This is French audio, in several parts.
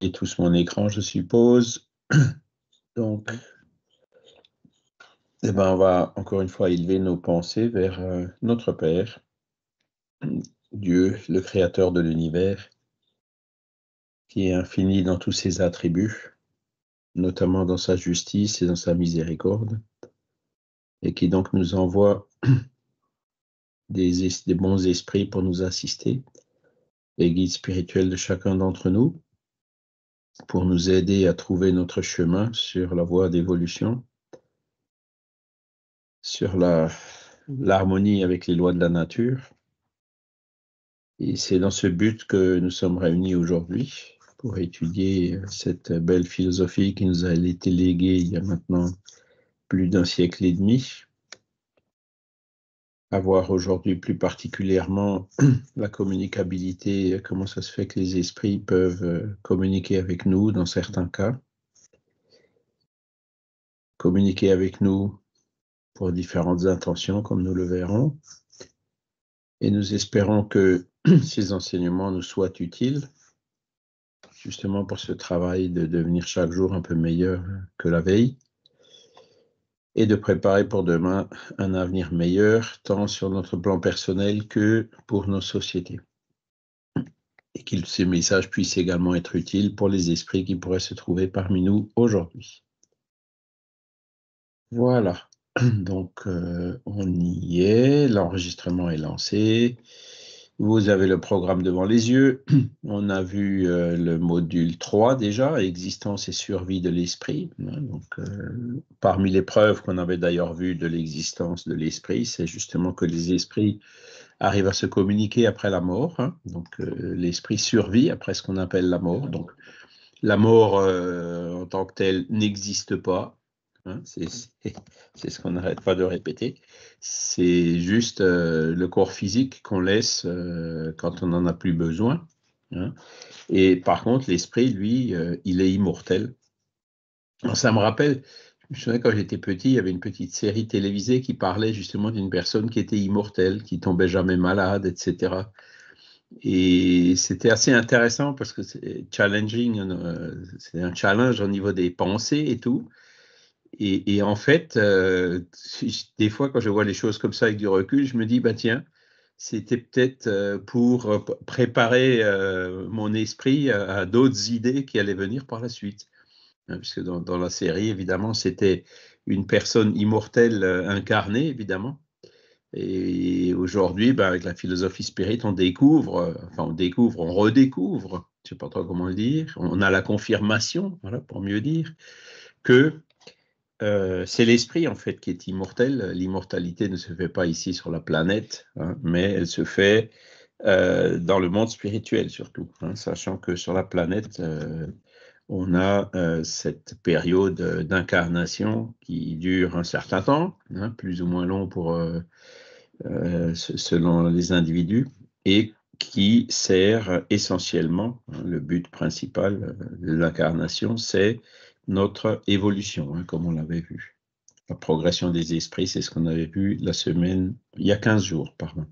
et tous mon écran, je suppose. Donc, eh ben, on va encore une fois élever nos pensées vers euh, notre Père, Dieu, le Créateur de l'univers, qui est infini dans tous ses attributs, notamment dans sa justice et dans sa miséricorde, et qui donc nous envoie des, des bons esprits pour nous assister, les guides spirituels de chacun d'entre nous pour nous aider à trouver notre chemin sur la voie d'évolution, sur l'harmonie avec les lois de la nature. Et c'est dans ce but que nous sommes réunis aujourd'hui pour étudier cette belle philosophie qui nous a été léguée il y a maintenant plus d'un siècle et demi, avoir aujourd'hui plus particulièrement la communicabilité, euh, comment ça se fait que les esprits peuvent euh, communiquer avec nous dans certains cas, communiquer avec nous pour différentes intentions, comme nous le verrons. Et nous espérons que ces enseignements nous soient utiles, justement pour ce travail de devenir chaque jour un peu meilleur que la veille et de préparer pour demain un avenir meilleur, tant sur notre plan personnel que pour nos sociétés. Et que ces messages puissent également être utiles pour les esprits qui pourraient se trouver parmi nous aujourd'hui. Voilà, donc euh, on y est, l'enregistrement est lancé. Vous avez le programme devant les yeux. On a vu euh, le module 3 déjà, existence et survie de l'esprit. Hein, euh, parmi les preuves qu'on avait d'ailleurs vues de l'existence de l'esprit, c'est justement que les esprits arrivent à se communiquer après la mort. Hein, donc, euh, l'esprit survit après ce qu'on appelle la mort. Donc, la mort en tant que telle n'existe pas. Hein, c'est ce qu'on n'arrête pas de répéter. C'est juste euh, le corps physique qu'on laisse euh, quand on n'en a plus besoin. Hein. Et par contre, l'esprit, lui, euh, il est immortel. ça me rappelle, je me souviens quand j'étais petit, il y avait une petite série télévisée qui parlait justement d'une personne qui était immortelle, qui tombait jamais malade, etc. Et c'était assez intéressant parce que c'est challenging, c'est un challenge au niveau des pensées et tout. Et, en fait, euh, des fois, quand je vois les choses comme ça avec du recul, je me dis, bah tiens, c'était peut-être euh, pour euh, préparer mon esprit à d'autres idées qui allaient venir par la suite. Hein, puisque dans, la série, évidemment, c'était une personne immortelle incarnée, évidemment. Et aujourd'hui, bah, avec la philosophie spirit, on découvre, enfin on découvre, on redécouvre, je ne sais pas trop comment le dire, on a la confirmation, voilà, pour mieux dire, que euh, c'est l'esprit en fait qui est immortel. L'immortalité ne se fait pas ici sur la planète, hein, mais elle se fait euh, dans le monde spirituel surtout, hein, sachant que sur la planète, euh, on a cette période d'incarnation qui dure un certain temps, hein, plus ou moins long pour, selon les individus, et qui sert essentiellement, le but principal de l'incarnation, c'est notre évolution, hein, comme on l'avait vu. La progression des esprits, c'est ce qu'on avait vu la semaine, il y a 15 jours, pardon.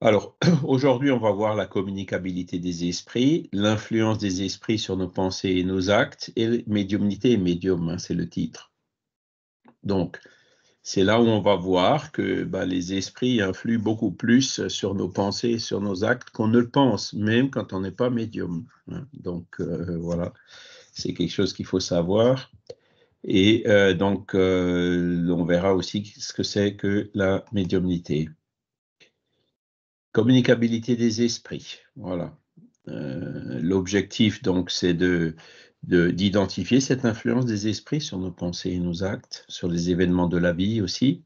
Alors, aujourd'hui, on va voir la communicabilité des esprits, l'influence des esprits sur nos pensées et nos actes, et médiumnité et médium, hein, c'est le titre. Donc, c'est là où on va voir que bah, les esprits influent beaucoup plus sur nos pensées, et sur nos actes qu'on ne le pense, même quand on n'est pas médium. Hein. Donc, euh, voilà. C'est quelque chose qu'il faut savoir. Et euh, donc, euh, on verra aussi ce que c'est que la médiumnité. Communicabilité des esprits. Voilà. Euh, l'objectif, donc, c'est de d'identifier cette influence des esprits sur nos pensées et nos actes, sur les événements de la vie aussi,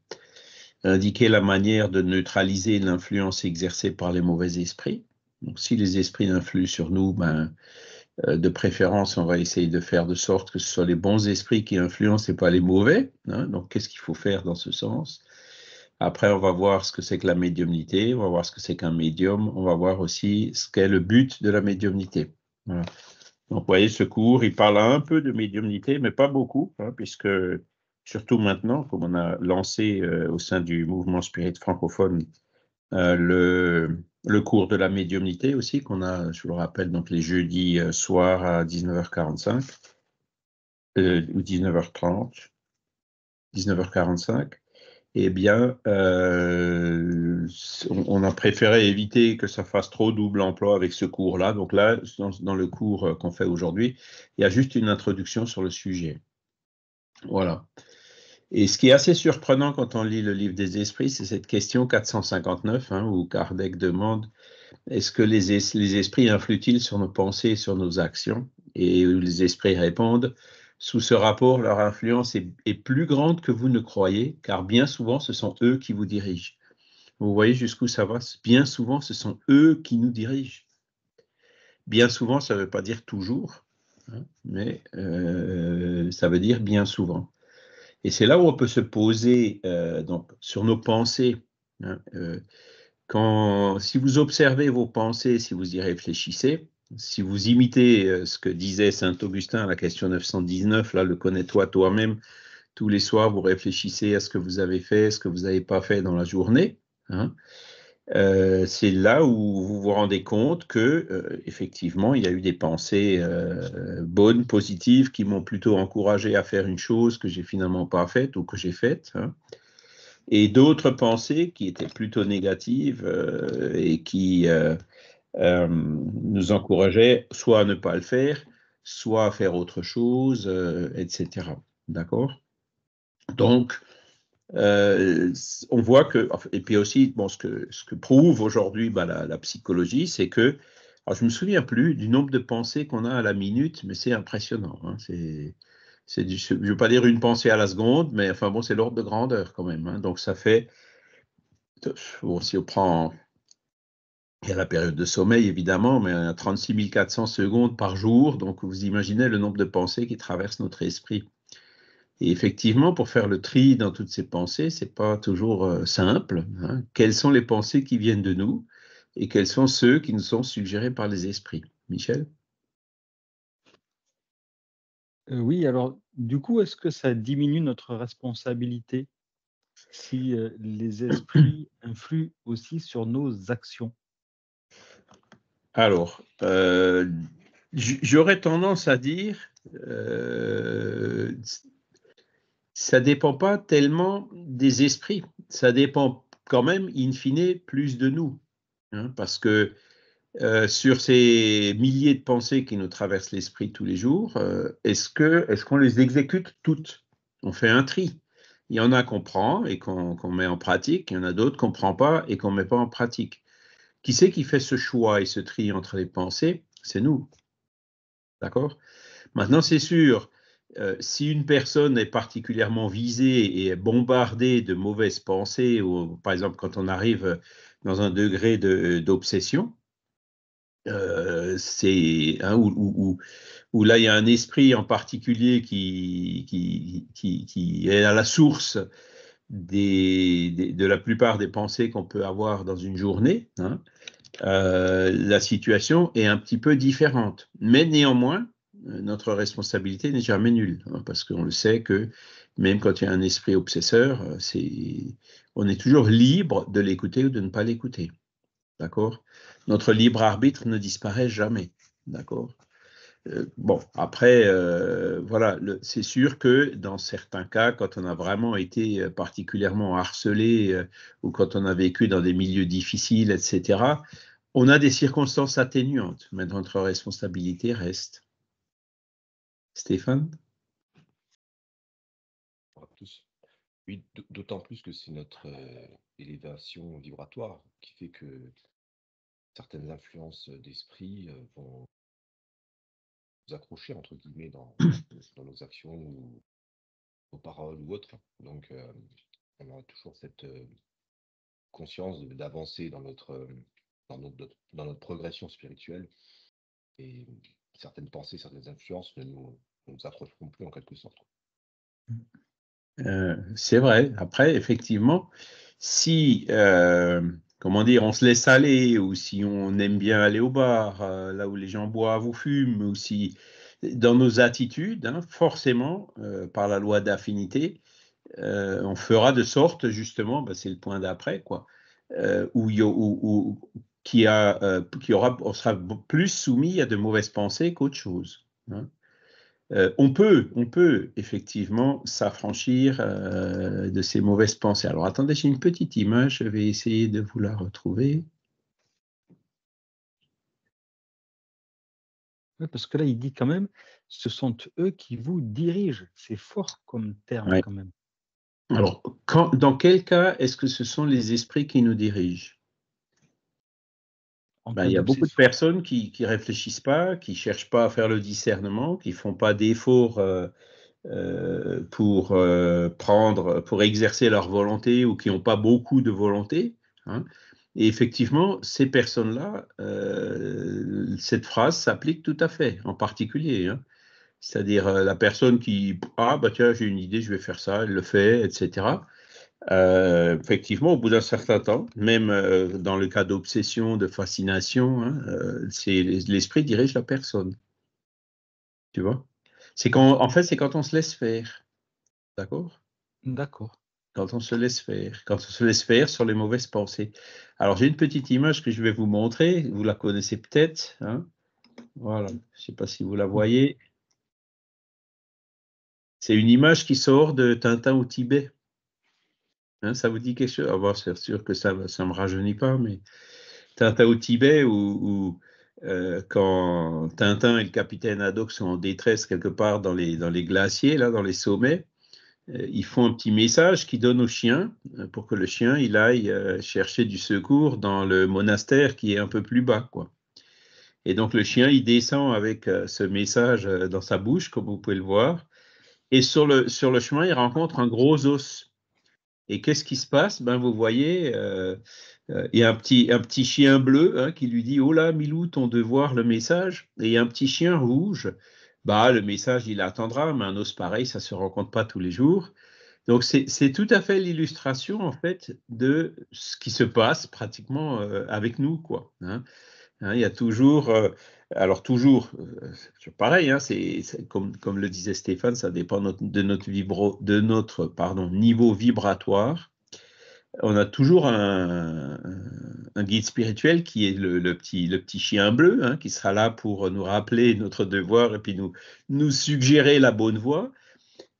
indiquer la manière de neutraliser l'influence exercée par les mauvais esprits. Donc, si les esprits influent sur nous, ben, euh, de préférence, on va essayer de faire de sorte que ce soit les bons esprits qui influencent et pas les mauvais. Hein. Donc, qu'est-ce qu'il faut faire dans ce sens Après, on va voir ce que c'est que la médiumnité, on va voir ce que c'est qu'un médium, on va voir aussi ce qu'est le but de la médiumnité. Donc, vous voyez, ce cours, il parle un peu de médiumnité, mais pas beaucoup, hein, puisque surtout maintenant, comme on a lancé euh, au sein du mouvement spirit francophone euh, le, le cours de la médiumnité aussi, qu'on a, je vous le rappelle, donc les jeudis euh, soir à 19h45 euh, ou 19h30, 19h45. Eh bien, euh, on, a préféré éviter que ça fasse trop double emploi avec ce cours-là. Donc là, dans le cours qu'on fait aujourd'hui, il y a juste une introduction sur le sujet. Voilà. Et ce qui est assez surprenant quand on lit le livre des esprits, c'est cette question 459, hein, où Kardec demande est-ce que les, esprits influent-ils sur nos pensées sur nos actions Et où les esprits répondent sous ce rapport, leur influence est, plus grande que vous ne croyez, car bien souvent, ce sont eux qui vous dirigent. Vous voyez jusqu'où ça va Bien souvent, ce sont eux qui nous dirigent. Bien souvent, ça ne veut pas dire toujours, hein, mais euh, ça veut dire bien souvent. Et c'est là où on peut se poser euh, donc, sur nos pensées. Hein, euh, si vous observez vos pensées, si vous y réfléchissez, si vous imitez euh, ce que disait saint Augustin à la question 919, là, le connais-toi toi-même, tous les soirs, vous réfléchissez à ce que vous avez fait, ce que vous n'avez pas fait dans la journée. Hein, euh, c'est là où vous vous rendez compte que, euh, effectivement, il y a eu des pensées euh, bonnes, positives, qui m'ont plutôt encouragé à faire une chose que j'ai finalement pas faite ou que j'ai faite, hein. et d'autres pensées qui étaient plutôt négatives et qui nous encourageaient soit à ne pas le faire, soit à faire autre chose, etc. D'accord Donc, euh, on voit que, et puis aussi, bon, ce, que, ce que prouve aujourd'hui bah, la, psychologie, c'est que, je ne me souviens plus du nombre de pensées qu'on a à la minute, mais c'est impressionnant. Hein, c'est, c'est je ne veux pas dire une pensée à la seconde, mais enfin bon, c'est l'ordre de grandeur quand même. Hein. donc ça fait, si on prend, il y la période de sommeil évidemment, mais à 36 400 secondes par jour, donc vous imaginez le nombre de pensées qui traversent notre esprit. Et effectivement, pour faire le tri dans toutes ces pensées, ce n'est pas toujours euh, simple. Hein. Quelles sont les pensées qui viennent de nous et quels sont ceux qui nous sont suggérés par les esprits Michel euh, Oui, alors du coup, est-ce que ça diminue notre responsabilité si euh, les esprits influent aussi sur nos actions Alors, j'aurais tendance à dire, ça dépend pas tellement des esprits, ça dépend quand même, in fine, plus de nous. Hein, parce que euh, sur ces milliers de pensées qui nous traversent l'esprit tous les jours, euh, est-ce est qu'on les exécute toutes On fait un tri. Il y en a qu'on prend et qu'on met en pratique, il y en a d'autres qu'on ne prend pas et qu'on ne met pas en pratique. Qui c'est qui fait ce choix et ce tri entre les pensées C'est nous. D'accord Maintenant, c'est sûr, euh, si une personne est particulièrement visée et est bombardée de mauvaises pensées, ou par exemple quand on arrive dans un degré euh, d'obsession, euh, hein, où, là il y a un esprit en particulier qui, est à la source de la plupart des pensées qu'on peut avoir dans une journée, hein, la situation est un petit peu différente. Mais néanmoins, euh, notre responsabilité n'est jamais nulle, hein, parce qu'on le sait que même quand il y a un esprit obsesseur, euh, on est toujours libre de l'écouter ou de ne pas l'écouter. D'accord Notre libre arbitre ne disparaît jamais. D'accord euh, Bon, après, voilà, c'est sûr que dans certains cas, quand on a vraiment été particulièrement harcelé ou quand on a vécu dans des milieux difficiles, etc., on a des circonstances atténuantes, mais notre responsabilité reste. Stéphane Oui, d'autant plus que c'est notre euh, élévation vibratoire qui fait que certaines influences d'esprit euh, vont nous accrocher, entre guillemets, dans, dans nos actions ou aux paroles ou autres. Donc, euh, on a toujours cette conscience d'avancer dans notre, dans, notre, dans notre progression spirituelle. Et certaines pensées, certaines influences ne nous, nous approcheront plus en quelque sorte. Euh, c'est vrai. Après, effectivement, si, euh, comment dire, on se laisse aller, ou si on aime bien aller au bar, euh, là où les gens boivent ou fument, ou si dans nos attitudes, hein, forcément, par la loi d'affinité, on fera de sorte, justement, bah, c'est le point d'après, quoi, où, euh, qui, aura, sera plus soumis à de mauvaises pensées qu'autre chose. Hein. Euh, on, peut, on peut effectivement s'affranchir euh, de ces mauvaises pensées. Alors attendez, j'ai une petite image, je vais essayer de vous la retrouver. parce que là, il dit quand même, ce sont eux qui vous dirigent. C'est fort comme terme quand même. Alors, dans quel cas est-ce que ce sont les esprits qui nous dirigent ben, il y a beaucoup de personnes qui ne réfléchissent pas, qui ne cherchent pas à faire le discernement, qui ne font pas d'efforts euh, euh, pour, euh, prendre, pour exercer leur volonté ou qui n'ont pas beaucoup de volonté. Hein. Et effectivement, ces personnes-là, cette phrase s'applique tout à fait, en particulier. Hein. C'est-à-dire la personne qui, ah bah tiens, j'ai une idée, je vais faire ça, elle le fait, etc. Euh, effectivement, au bout d'un certain temps, même euh, dans le cas d'obsession, de fascination, hein, euh, l'esprit dirige la personne. Tu vois C'est quand, en fait, c'est quand on se laisse faire. D'accord D'accord. Quand on se laisse faire, quand on se laisse faire sur les mauvaises pensées. Alors, j'ai une petite image que je vais vous montrer. Vous la connaissez peut-être. Hein voilà. Je ne sais pas si vous la voyez. C'est une image qui sort de Tintin au Tibet. Hein, ça vous dit quelque chose ah, c'est sûr que ça ne me rajeunit pas, mais Tintin au Tibet ou euh, quand Tintin et le capitaine Haddock sont en détresse quelque part dans les, dans les glaciers, là, dans les sommets, euh, ils font un petit message qu'ils donnent au chien euh, pour que le chien il aille chercher du secours dans le monastère qui est un peu plus bas. Quoi. Et donc le chien, il descend avec ce message dans sa bouche, comme vous pouvez le voir. Et sur le, sur le chemin, il rencontre un gros os et qu'est-ce qui se passe ben, Vous voyez, euh, euh, il y a un petit, un petit chien bleu hein, qui lui dit Oh Milou, ton devoir, le message. Et y a un petit chien rouge. Bah, le message, il attendra, mais un os pareil, ça ne se rencontre pas tous les jours. Donc, c'est tout à fait l'illustration, en fait, de ce qui se passe pratiquement euh, avec nous, quoi. Hein. Hein, il y a toujours, euh, alors toujours, euh, pareil, hein, c'est comme, le disait Stéphane, ça dépend de notre, niveau vibratoire. On a toujours un, guide spirituel qui est le, petit, chien bleu, hein, qui sera là pour nous rappeler notre devoir et puis nous, suggérer la bonne voie.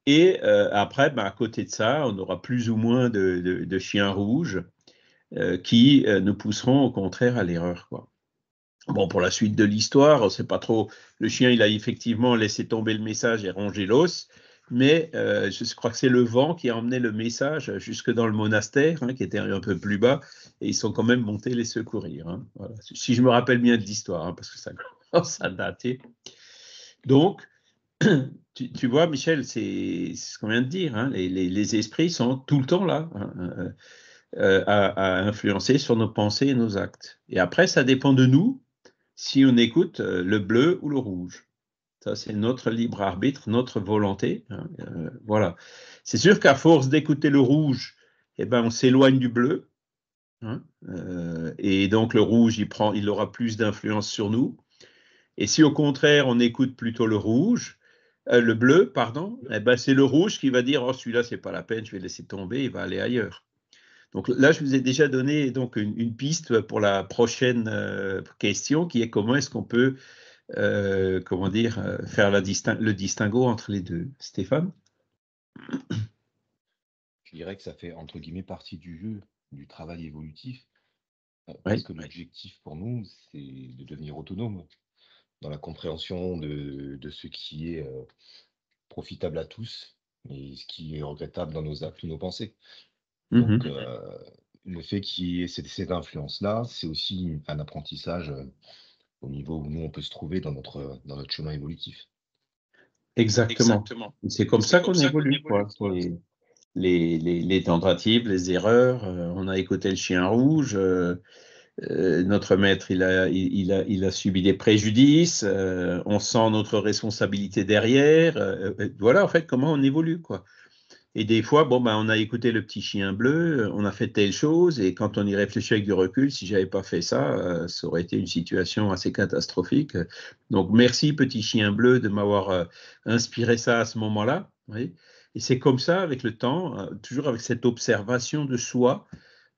Et euh, après, ben, à côté de ça, on aura plus ou moins de, chiens rouges qui nous pousseront au contraire à l'erreur. Bon, pour la suite de l'histoire, c'est pas trop. Le chien, il a effectivement laissé tomber le message et rongé l'os, mais euh, je crois que c'est le vent qui a emmené le message jusque dans le monastère, hein, qui était un peu plus bas, et ils sont quand même montés les secourir. Hein. Si je me rappelle bien de l'histoire, hein, parce que ça commence à Donc, tu, vois, Michel, c'est ce qu'on vient de dire. Les, esprits sont tout le temps là. Euh, euh, à influencer sur nos pensées et nos actes. Et après, ça dépend de nous, si on écoute euh, le bleu ou le rouge. Ça, c'est notre libre arbitre, notre volonté. Hein, euh, voilà. C'est sûr qu'à force d'écouter le rouge, eh ben, on s'éloigne du bleu. Hein, euh, et donc, le rouge, il, prend, il aura plus d'influence sur nous. Et si au contraire, on écoute plutôt le rouge, le bleu, pardon, et eh ben, c'est le rouge qui va dire Oh, celui-là, c'est pas la peine, je vais laisser tomber, il va aller ailleurs. Donc là, je vous ai déjà donné donc une, piste pour la prochaine euh, question, qui est comment est-ce qu'on peut, euh, comment dire, euh, faire le distinguo entre les deux. Stéphane Je dirais que ça fait entre guillemets partie du jeu, du travail évolutif, parce que l'objectif pour nous, c'est de devenir autonome dans la compréhension de, ce qui est profitable à tous et ce qui est regrettable dans nos actes nos pensées. Mmh Donc, le fait qu'il y ait cette, influence-là, c'est aussi un apprentissage au niveau où nous, on peut se trouver dans notre, dans notre chemin évolutif. Exactement. C'est comme ça qu'on évolue. quoi. Les, les, tentatives, les erreurs. on a écouté le chien rouge. notre maître, il a, il, a, il a subi des préjudices. on sent notre responsabilité derrière. voilà, en fait, comment on évolue. quoi. Et des fois, bon, ben, on a écouté le petit chien bleu, on a fait telle chose, et quand on y réfléchit avec du recul, si j'avais pas fait ça, euh, ça aurait été une situation assez catastrophique. Donc, merci petit chien bleu de m'avoir euh, inspiré ça à ce moment-là. Et c'est comme ça, avec le temps, euh, toujours avec cette observation de soi,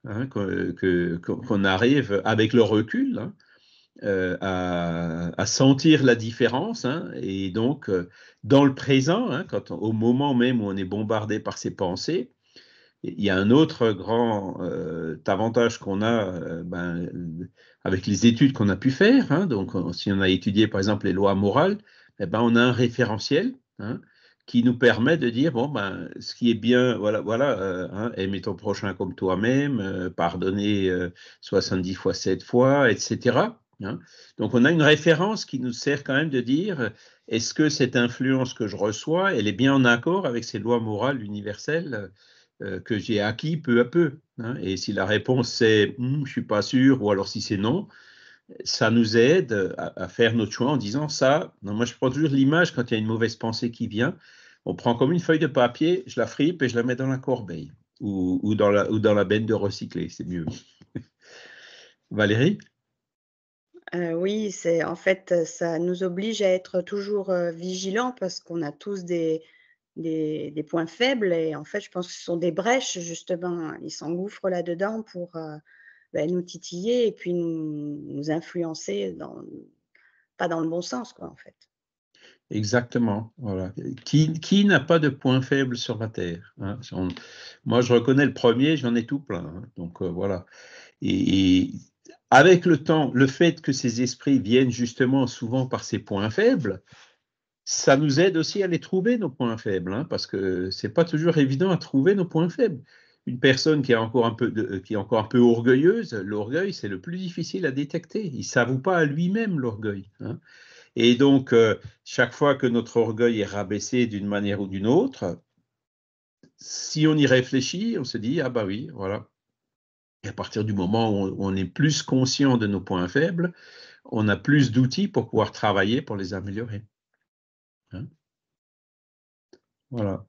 hein, qu'on arrive avec le recul. Hein, euh, à, sentir la différence. Hein, et donc, euh, dans le présent, hein, quand au moment même où on est bombardé par ses pensées, il y a un autre grand euh, avantage qu'on a ben, avec les études qu'on a pu faire. Hein, donc, si on a étudié par exemple les lois morales, eh ben, on a un référentiel qui nous permet de dire bon ben ce qui est bien voilà voilà aimer ton prochain comme toi-même pardonner 70 fois 7 fois etc Hein. Donc on a une référence qui nous sert quand même de dire est-ce que cette influence que je reçois, elle est bien en accord avec ces lois morales universelles euh, que j'ai acquis peu à peu hein? Et si la réponse c'est je hmm, je suis pas sûr ou alors si c'est non, ça nous aide à, faire notre choix en disant ça. Non, moi je prends toujours l'image quand il y a une mauvaise pensée qui vient, on prend comme une feuille de papier, je la fripe et je la mets dans la corbeille ou, dans, la, ou dans la benne de recycler, c'est mieux. Valérie oui, c'est en fait, ça nous oblige à être toujours, vigilant vigilants parce qu'on a tous des des points faibles et en fait, je pense que ce sont des brèches justement. Ils s'engouffrent là-dedans pour, bah, nous titiller et puis nous influencer dans pas dans le bon sens quoi, en fait. Exactement, voilà. qui qui n'a pas de point faible sur la terre, hein? moi je reconnais le premier, j'en ai tout plein, hein, donc voilà et avec le temps, le fait que ces esprits viennent justement souvent par ces points faibles, ça nous aide aussi à les trouver, nos points faibles, hein, parce que ce n'est pas toujours évident à trouver nos points faibles. Une personne qui est encore un peu, euh, qui est encore un peu orgueilleuse, l'orgueil, c'est le plus difficile à détecter. Il ne s'avoue pas à lui-même l'orgueil. Hein. Et donc, euh, chaque fois que notre orgueil est rabaissé d'une manière ou d'une autre, si on y réfléchit, on se dit, ah bah oui, voilà, et à partir du moment où on est plus conscient de nos points faibles, on a plus d'outils pour pouvoir travailler pour les améliorer. Hein? Voilà.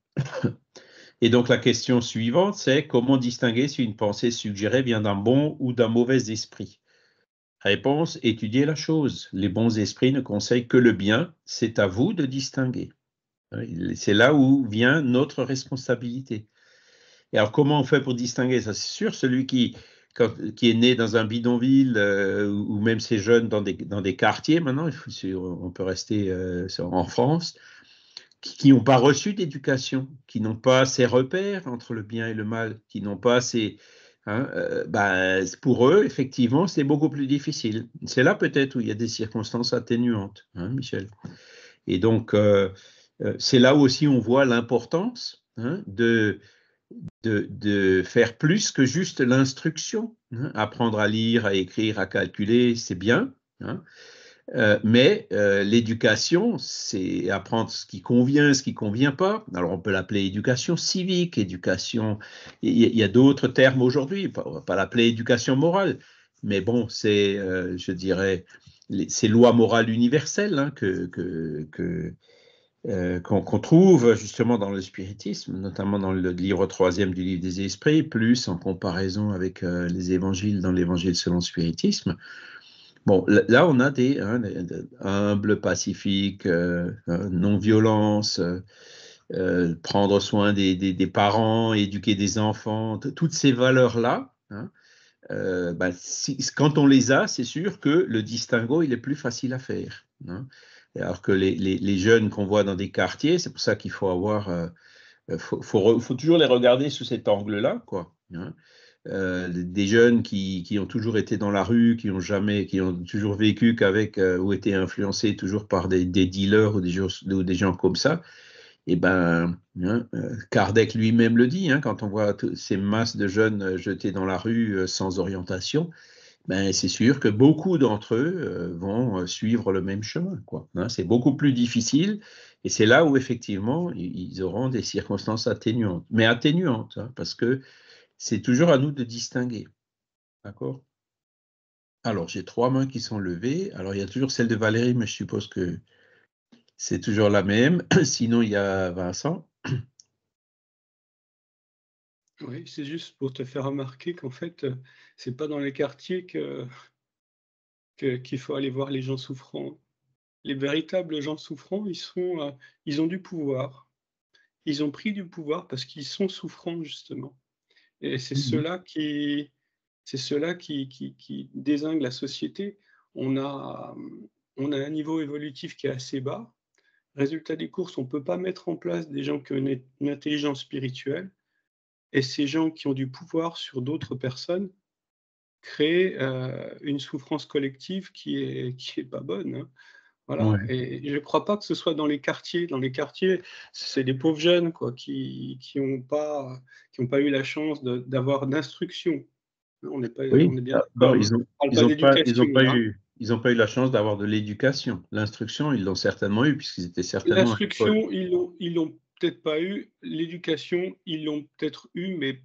Et donc la question suivante, c'est comment distinguer si une pensée suggérée vient d'un bon ou d'un mauvais esprit Réponse, étudiez la chose. Les bons esprits ne conseillent que le bien, c'est à vous de distinguer. C'est là où vient notre responsabilité alors, comment on fait pour distinguer ça C'est sûr, celui qui, qui est né dans un bidonville euh, ou même ces jeunes dans des, dans des quartiers, maintenant, on peut rester euh, en France, qui n'ont pas reçu d'éducation, qui n'ont pas ces repères entre le bien et le mal, qui n'ont pas ces... Hein, euh, bah, pour eux, effectivement, c'est beaucoup plus difficile. C'est là peut-être où il y a des circonstances atténuantes, hein, Michel. Et donc, c'est là aussi où on voit l'importance hein, de de, faire plus que juste l'instruction. Hein. Apprendre à lire, à écrire, à calculer, c'est bien. Hein. Euh, mais euh, l'éducation, c'est apprendre ce qui convient, ce qui convient pas. Alors on peut l'appeler éducation civique, éducation. Il y, a d'autres termes aujourd'hui. On va pas l'appeler éducation morale, mais bon, c'est, euh, je dirais, les, ces lois morales universelles hein, que, que euh, qu'on trouve justement dans le spiritisme, notamment dans le livre troisième du livre des esprits, plus en comparaison avec euh, les évangiles dans l'évangile selon le spiritisme. Bon, là, on a des, hein, humbles, pacifiques, euh, non-violence, prendre soin des, parents, éduquer des enfants, toutes ces valeurs-là. Hein, bah, quand on les a, c'est sûr que le distinguo, il est plus facile à faire. Hein. Alors que les, jeunes qu'on voit dans des quartiers, c'est pour ça qu'il faut avoir, euh, euh, faut, toujours les regarder sous cet angle-là, quoi. Hein. Euh, des jeunes qui, ont toujours été dans la rue, qui ont jamais, qui ont toujours vécu qu'avec ou été influencés toujours par des, dealers ou des, gens, comme ça. Et eh ben, hein, Kardec lui-même le dit, hein, quand on voit ces masses de jeunes jetés dans la rue sans orientation, ben, c'est sûr que beaucoup d'entre eux euh, vont euh, suivre le même chemin. Hein. c'est beaucoup plus difficile et c'est là où effectivement ils auront des circonstances atténuantes, mais atténuantes, hein, parce que c'est toujours à nous de distinguer. D'accord Alors j'ai trois mains qui sont levées. Alors il y a toujours celle de Valérie, mais je suppose que c'est toujours la même. Sinon il y a Vincent. Oui, c'est juste pour te faire remarquer qu'en fait, euh, c'est pas dans les quartiers que qu'il faut aller voir les gens souffrants. Les véritables gens souffrants, ils sont, euh, ils ont du pouvoir. Ils ont pris du pouvoir parce qu'ils sont souffrants justement. Et c'est mmh cela qui, c'est désingue la société. Euh, on a, un niveau évolutif qui est assez bas. Résultat des courses, on ne peut pas mettre en place des gens qui ont une intelligence spirituelle et ces gens qui ont du pouvoir sur d'autres personnes créent euh, une souffrance collective qui est, qui est pas bonne. Hein. Voilà. Et je ne crois pas que ce soit dans les quartiers. Dans les quartiers, c'est des pauvres jeunes quoi, qui n'ont pas, qui pas eu la chance d'avoir d'instruction. On n'est pas, oui. Ah, ils n'ont pas, ont pas eu ils n'ont pas eu la chance d'avoir de l'éducation. L'instruction, ils l'ont certainement eu, puisqu'ils étaient hein. certainement. L'instruction, ils l'ont peut-être pas eu. L'éducation, ils l'ont peut-être eu, mais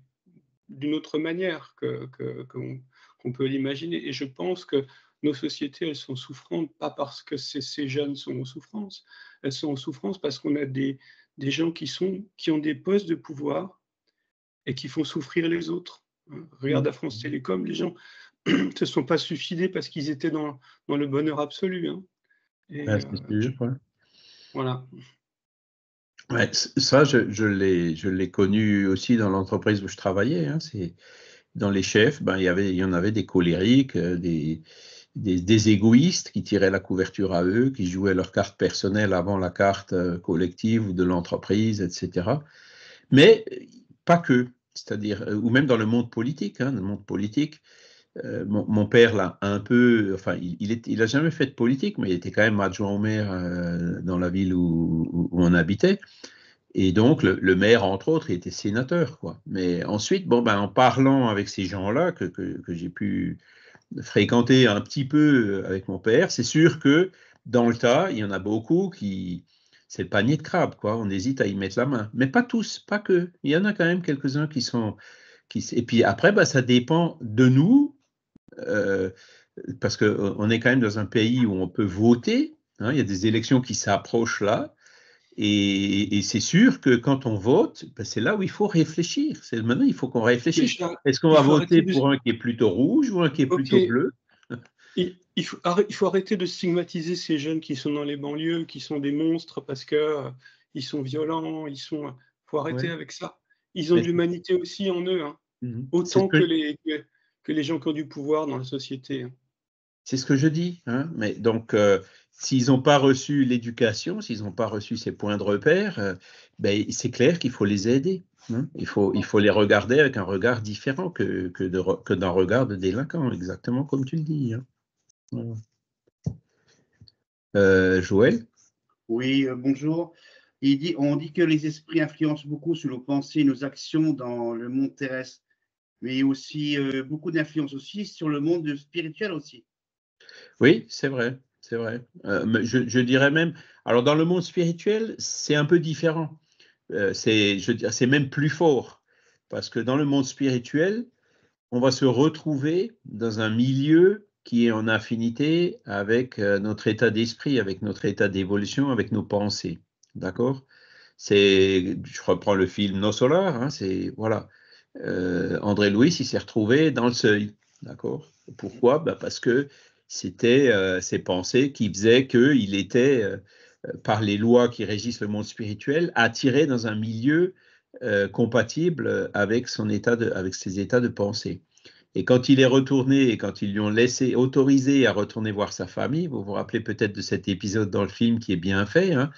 d'une autre manière qu'on peut l'imaginer. Et je pense que nos sociétés, elles sont souffrantes, pas parce que ces, jeunes sont en souffrance, elles sont en souffrance parce qu'on a des, des gens qui, sont, qui ont des postes de pouvoir et qui font souffrir les autres. Hein, regarde à France Télécom, les gens ne se sont pas suicidés parce qu'ils étaient dans, le bonheur absolu. Hein. Euh, voilà. Ouais, ça, je, je l'ai connu aussi dans l'entreprise où je travaillais. Hein, dans les chefs, ben, il, y avait, il y en avait des colériques, euh, des, égoïstes qui tiraient la couverture à eux, qui jouaient leur carte personnelle avant la carte euh, collective ou de l'entreprise, etc. Mais pas que, c'est-à-dire, euh, ou même dans le monde politique, hein, le monde politique, euh, mon, père l'a un peu, enfin, il, il, jamais fait de politique, mais il était quand même adjoint au maire euh, dans la ville où, on habitait. Et donc le, maire, entre autres, il était sénateur, quoi. Mais ensuite, bon, ben, en parlant avec ces gens-là que, j'ai pu fréquenter un petit peu euh, avec mon père, c'est sûr que dans le tas, il y en a beaucoup qui, c'est le panier de crabe, quoi. On hésite à y mettre la main, mais pas tous, pas que. Il y en a quand même quelques-uns qui sont, qui, et puis après, ben, ça dépend de nous euh, parce qu'on euh, est quand même dans un pays où on peut voter. Hein, il y a des élections qui s'approchent là. Et, c'est sûr que quand on vote, ben, c'est là où il faut réfléchir. C'est maintenant il faut qu'on réfléchisse. Est-ce qu'on va voter pour un qui est plutôt rouge ou un qui est plutôt bleu il, faut arrêter, de stigmatiser ces jeunes qui sont dans les banlieues, qui sont des monstres parce qu'ils euh, sont violents. Il sont... faut arrêter avec ça. Ils ont de l'humanité aussi en eux, hein. mmh autant que les que les gens qui ont du pouvoir dans la société. Hein. C'est ce que je dis. Hein, mais donc, euh, s'ils n'ont pas reçu l'éducation, s'ils n'ont pas reçu ces points de repère, euh, ben, c'est clair qu'il faut les aider. Hein. il, faut, il faut les regarder avec un regard différent que, de, d'un regard de délinquant, exactement comme tu le dis. Euh, Joël Oui, bonjour. on dit que les esprits influencent beaucoup sur nos pensées et nos actions dans le monde terrestre mais aussi euh, beaucoup d'influence aussi sur le monde spirituel aussi. Oui, c'est vrai, c'est vrai. Euh, je, dirais même, alors dans le monde spirituel, c'est un peu différent. Euh, c'est, c'est même plus fort parce que dans le monde spirituel, on va se retrouver dans un milieu qui est en affinité avec notre état d'esprit, avec notre état d'évolution, avec nos pensées. D'accord C'est, je reprends le film No Solar, hein, c'est voilà euh, André Louis, il s'est retrouvé dans le seuil. D'accord Pourquoi bah, Parce que c'était euh, ses pensées qui faisaient qu'il était, euh, par les lois qui régissent le monde spirituel, attiré dans un milieu compatible avec, son avec ses états de pensée. Et quand il est retourné et quand ils lui ont laissé autorisé à retourner voir sa famille, vous vous rappelez peut-être de cet épisode dans le film qui est bien fait, hein,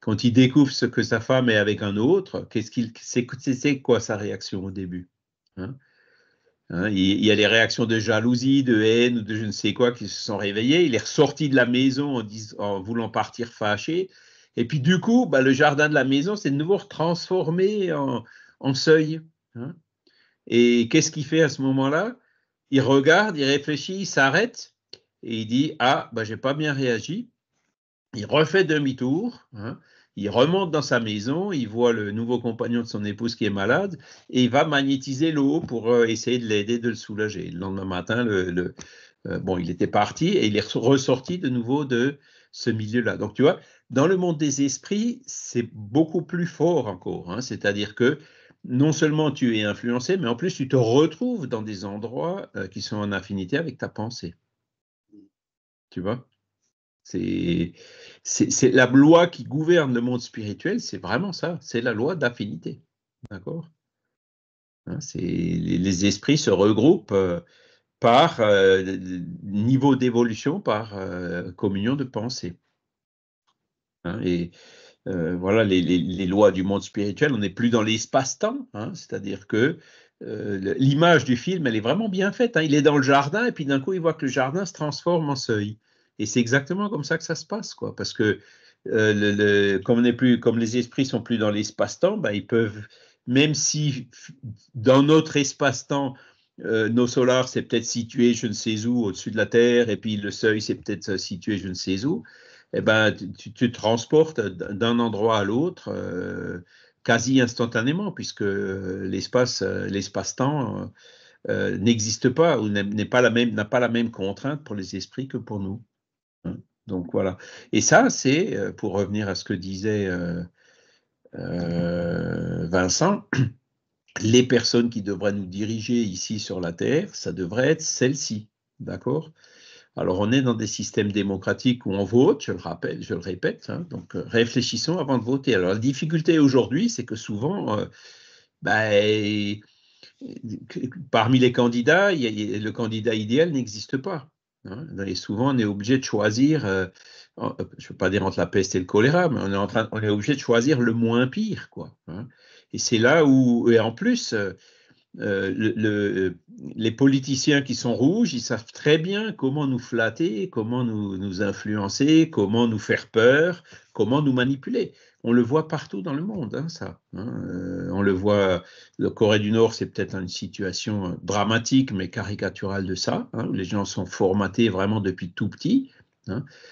quand il découvre ce que sa femme est avec un autre, qu'est-ce qu'il, c'est, c'est quoi sa réaction au début hein? Hein, il, y a les réactions de jalousie, de haine ou de je ne sais quoi qui se sont réveillées. Il est ressorti de la maison en, voulant partir fâché. Et puis du coup, bah, le jardin de la maison s'est de nouveau transformé en, seuil. Hein? et qu'est-ce qu'il fait à ce moment-là Il regarde, il réfléchit, il s'arrête et il dit Ah, bah, j'ai pas bien réagi. Il refait demi-tour, hein. il remonte dans sa maison, il voit le nouveau compagnon de son épouse qui est malade et il va magnétiser l'eau pour euh, essayer de l'aider, de le soulager. Le lendemain matin, euh, bon, il était parti et il est ressorti de nouveau de ce milieu-là. Donc tu vois, dans le monde des esprits, c'est beaucoup plus fort encore. Hein. C'est-à-dire que non seulement tu es influencé, mais en plus tu te retrouves dans des endroits euh, qui sont en affinité avec ta pensée. Tu vois c'est la loi qui gouverne le monde spirituel, c'est vraiment ça, c'est la loi d'affinité. D'accord hein, les, esprits se regroupent euh, par euh, niveau d'évolution, par euh, communion de pensée. Hein, et voilà les, lois du monde spirituel, on n'est plus dans l'espace-temps, hein, c'est-à-dire que l'image du film, elle est vraiment bien faite. Il est dans le jardin et puis d'un coup, il voit que le jardin se transforme en seuil. Et c'est exactement comme ça que ça se passe, quoi. Parce que euh, comme, les esprits sont plus dans l'espace-temps, bah, ils peuvent, même si dans notre espace-temps, euh, nos solars, c'est peut-être situé je ne sais où au-dessus de la Terre, et puis le seuil, c'est peut-être euh, situé je ne sais où, eh ben, tu, transportes d'un endroit à l'autre quasi instantanément, puisque l'espace, l'espace-temps n'existe pas ou n'est pas la même, n'a pas la même contrainte pour les esprits que pour nous. Mmh. Donc voilà. Et ça, c'est, euh, pour revenir à ce que disait euh, euh, Vincent, les personnes qui devraient nous diriger ici sur la Terre, ça devrait être celles-ci. D'accord alors, on est dans des systèmes démocratiques où on vote, je le rappelle, je le répète. Hein. donc, réfléchissons avant de voter. Alors, la difficulté aujourd'hui, c'est que souvent, ben, parmi les candidats, le candidat idéal n'existe pas. Hein. Ben, et souvent, on est obligé de choisir, euh, je ne veux pas dire entre la peste et le choléra, mais on est, obligé de choisir le moins pire. Quoi, hein. Et c'est là où, et en plus, euh, euh, les politiciens qui sont rouges, ils savent très bien comment nous flatter, comment nous, nous influencer, comment nous faire peur, comment nous manipuler on le voit partout dans le monde, hein, ça. Hein, euh, on le voit, la euh, Corée du Nord, c'est peut-être une situation euh, dramatique, mais caricaturale de ça. Hein, les gens sont formatés vraiment depuis tout petit.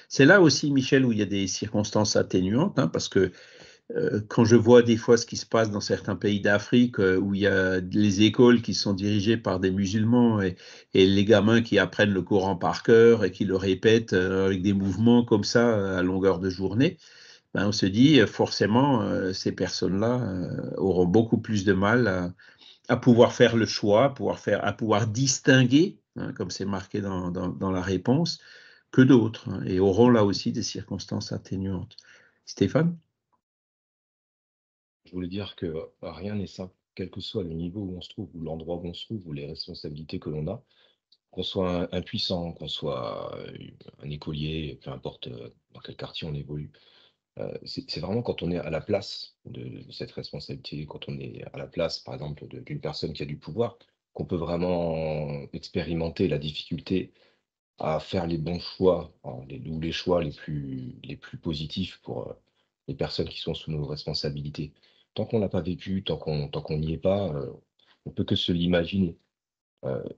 C'est là aussi, Michel, où il y a des circonstances atténuantes, parce que quand je vois des fois ce qui se passe dans certains pays d'Afrique où il y a les écoles qui sont dirigées par des musulmans et, et les gamins qui apprennent le Coran par cœur et qui le répètent avec des mouvements comme ça à longueur de journée, ben, on se dit euh, forcément euh, ces personnes-là euh, auront beaucoup plus de mal à, pouvoir faire le choix, à pouvoir, faire, à pouvoir distinguer, hein, comme c'est marqué dans, dans, la réponse, que d'autres, hein, et auront là aussi des circonstances atténuantes. Stéphane Je voulais dire que rien n'est simple, quel que soit le niveau où on se trouve, ou l'endroit où on se trouve, ou les responsabilités que l'on a, qu'on soit impuissant, qu'on soit un écolier, peu importe dans quel quartier on évolue, euh, c'est vraiment quand on est à la place de, cette responsabilité, quand on est à la place, par exemple, d'une personne qui a du pouvoir, qu'on peut vraiment expérimenter la difficulté à faire les bons choix, hein, les, ou les choix les plus, positifs pour euh, les personnes qui sont sous nos responsabilités. Tant qu'on ne l'a pas vécu, tant qu'on n'y est pas, euh, on ne peut que se l'imaginer.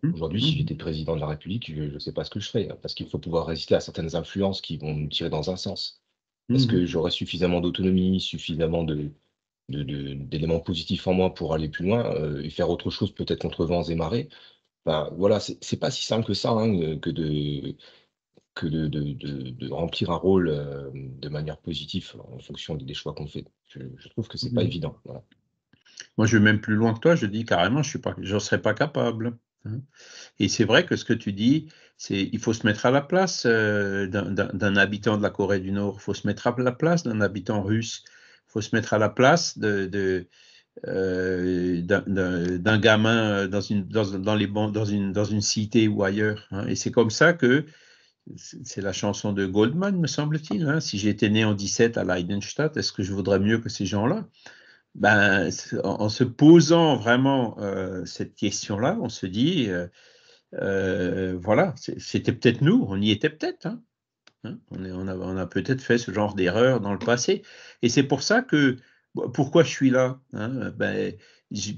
Mmh. Aujourd'hui, si j'étais président de la République, je ne sais pas ce que je ferais, hein, parce qu'il faut pouvoir résister à certaines influences qui vont nous tirer dans un sens. Est-ce mmh que j'aurai suffisamment d'autonomie, suffisamment d'éléments positifs en moi pour aller plus loin euh, et faire autre chose peut-être contre vents et marées. Ben, voilà, c'est pas si simple que ça hein, euh, que de remplir un rôle euh, de manière positive en fonction des choix qu'on fait. Je, trouve que c'est n'est mmh pas évident. Moi, je vais même plus loin que toi. Je dis carrément, je ne pas, serais pas capable. Hein. Et c'est vrai que ce que tu dis, c'est il faut se mettre à la place euh, d'un habitant de la Corée du Nord, il faut se mettre à la place d'un habitant russe, il faut se mettre à la place euh, d'un gamin euh, dans une dans, les dans une cité ou ailleurs. Hein. Et c'est comme ça que c'est la chanson de Goldman, me semble-t-il. Hein. Si j'étais né en 17 à Leidenstadt, est-ce que je voudrais mieux que ces gens-là ben, en, se posant vraiment euh, cette question-là, on se dit, euh, euh, voilà, c'était peut-être nous, on y était peut-être. Hein, hein. on, a, peut-être fait ce genre d'erreur dans le passé. Et c'est pour ça que, pourquoi je suis là hein, ben,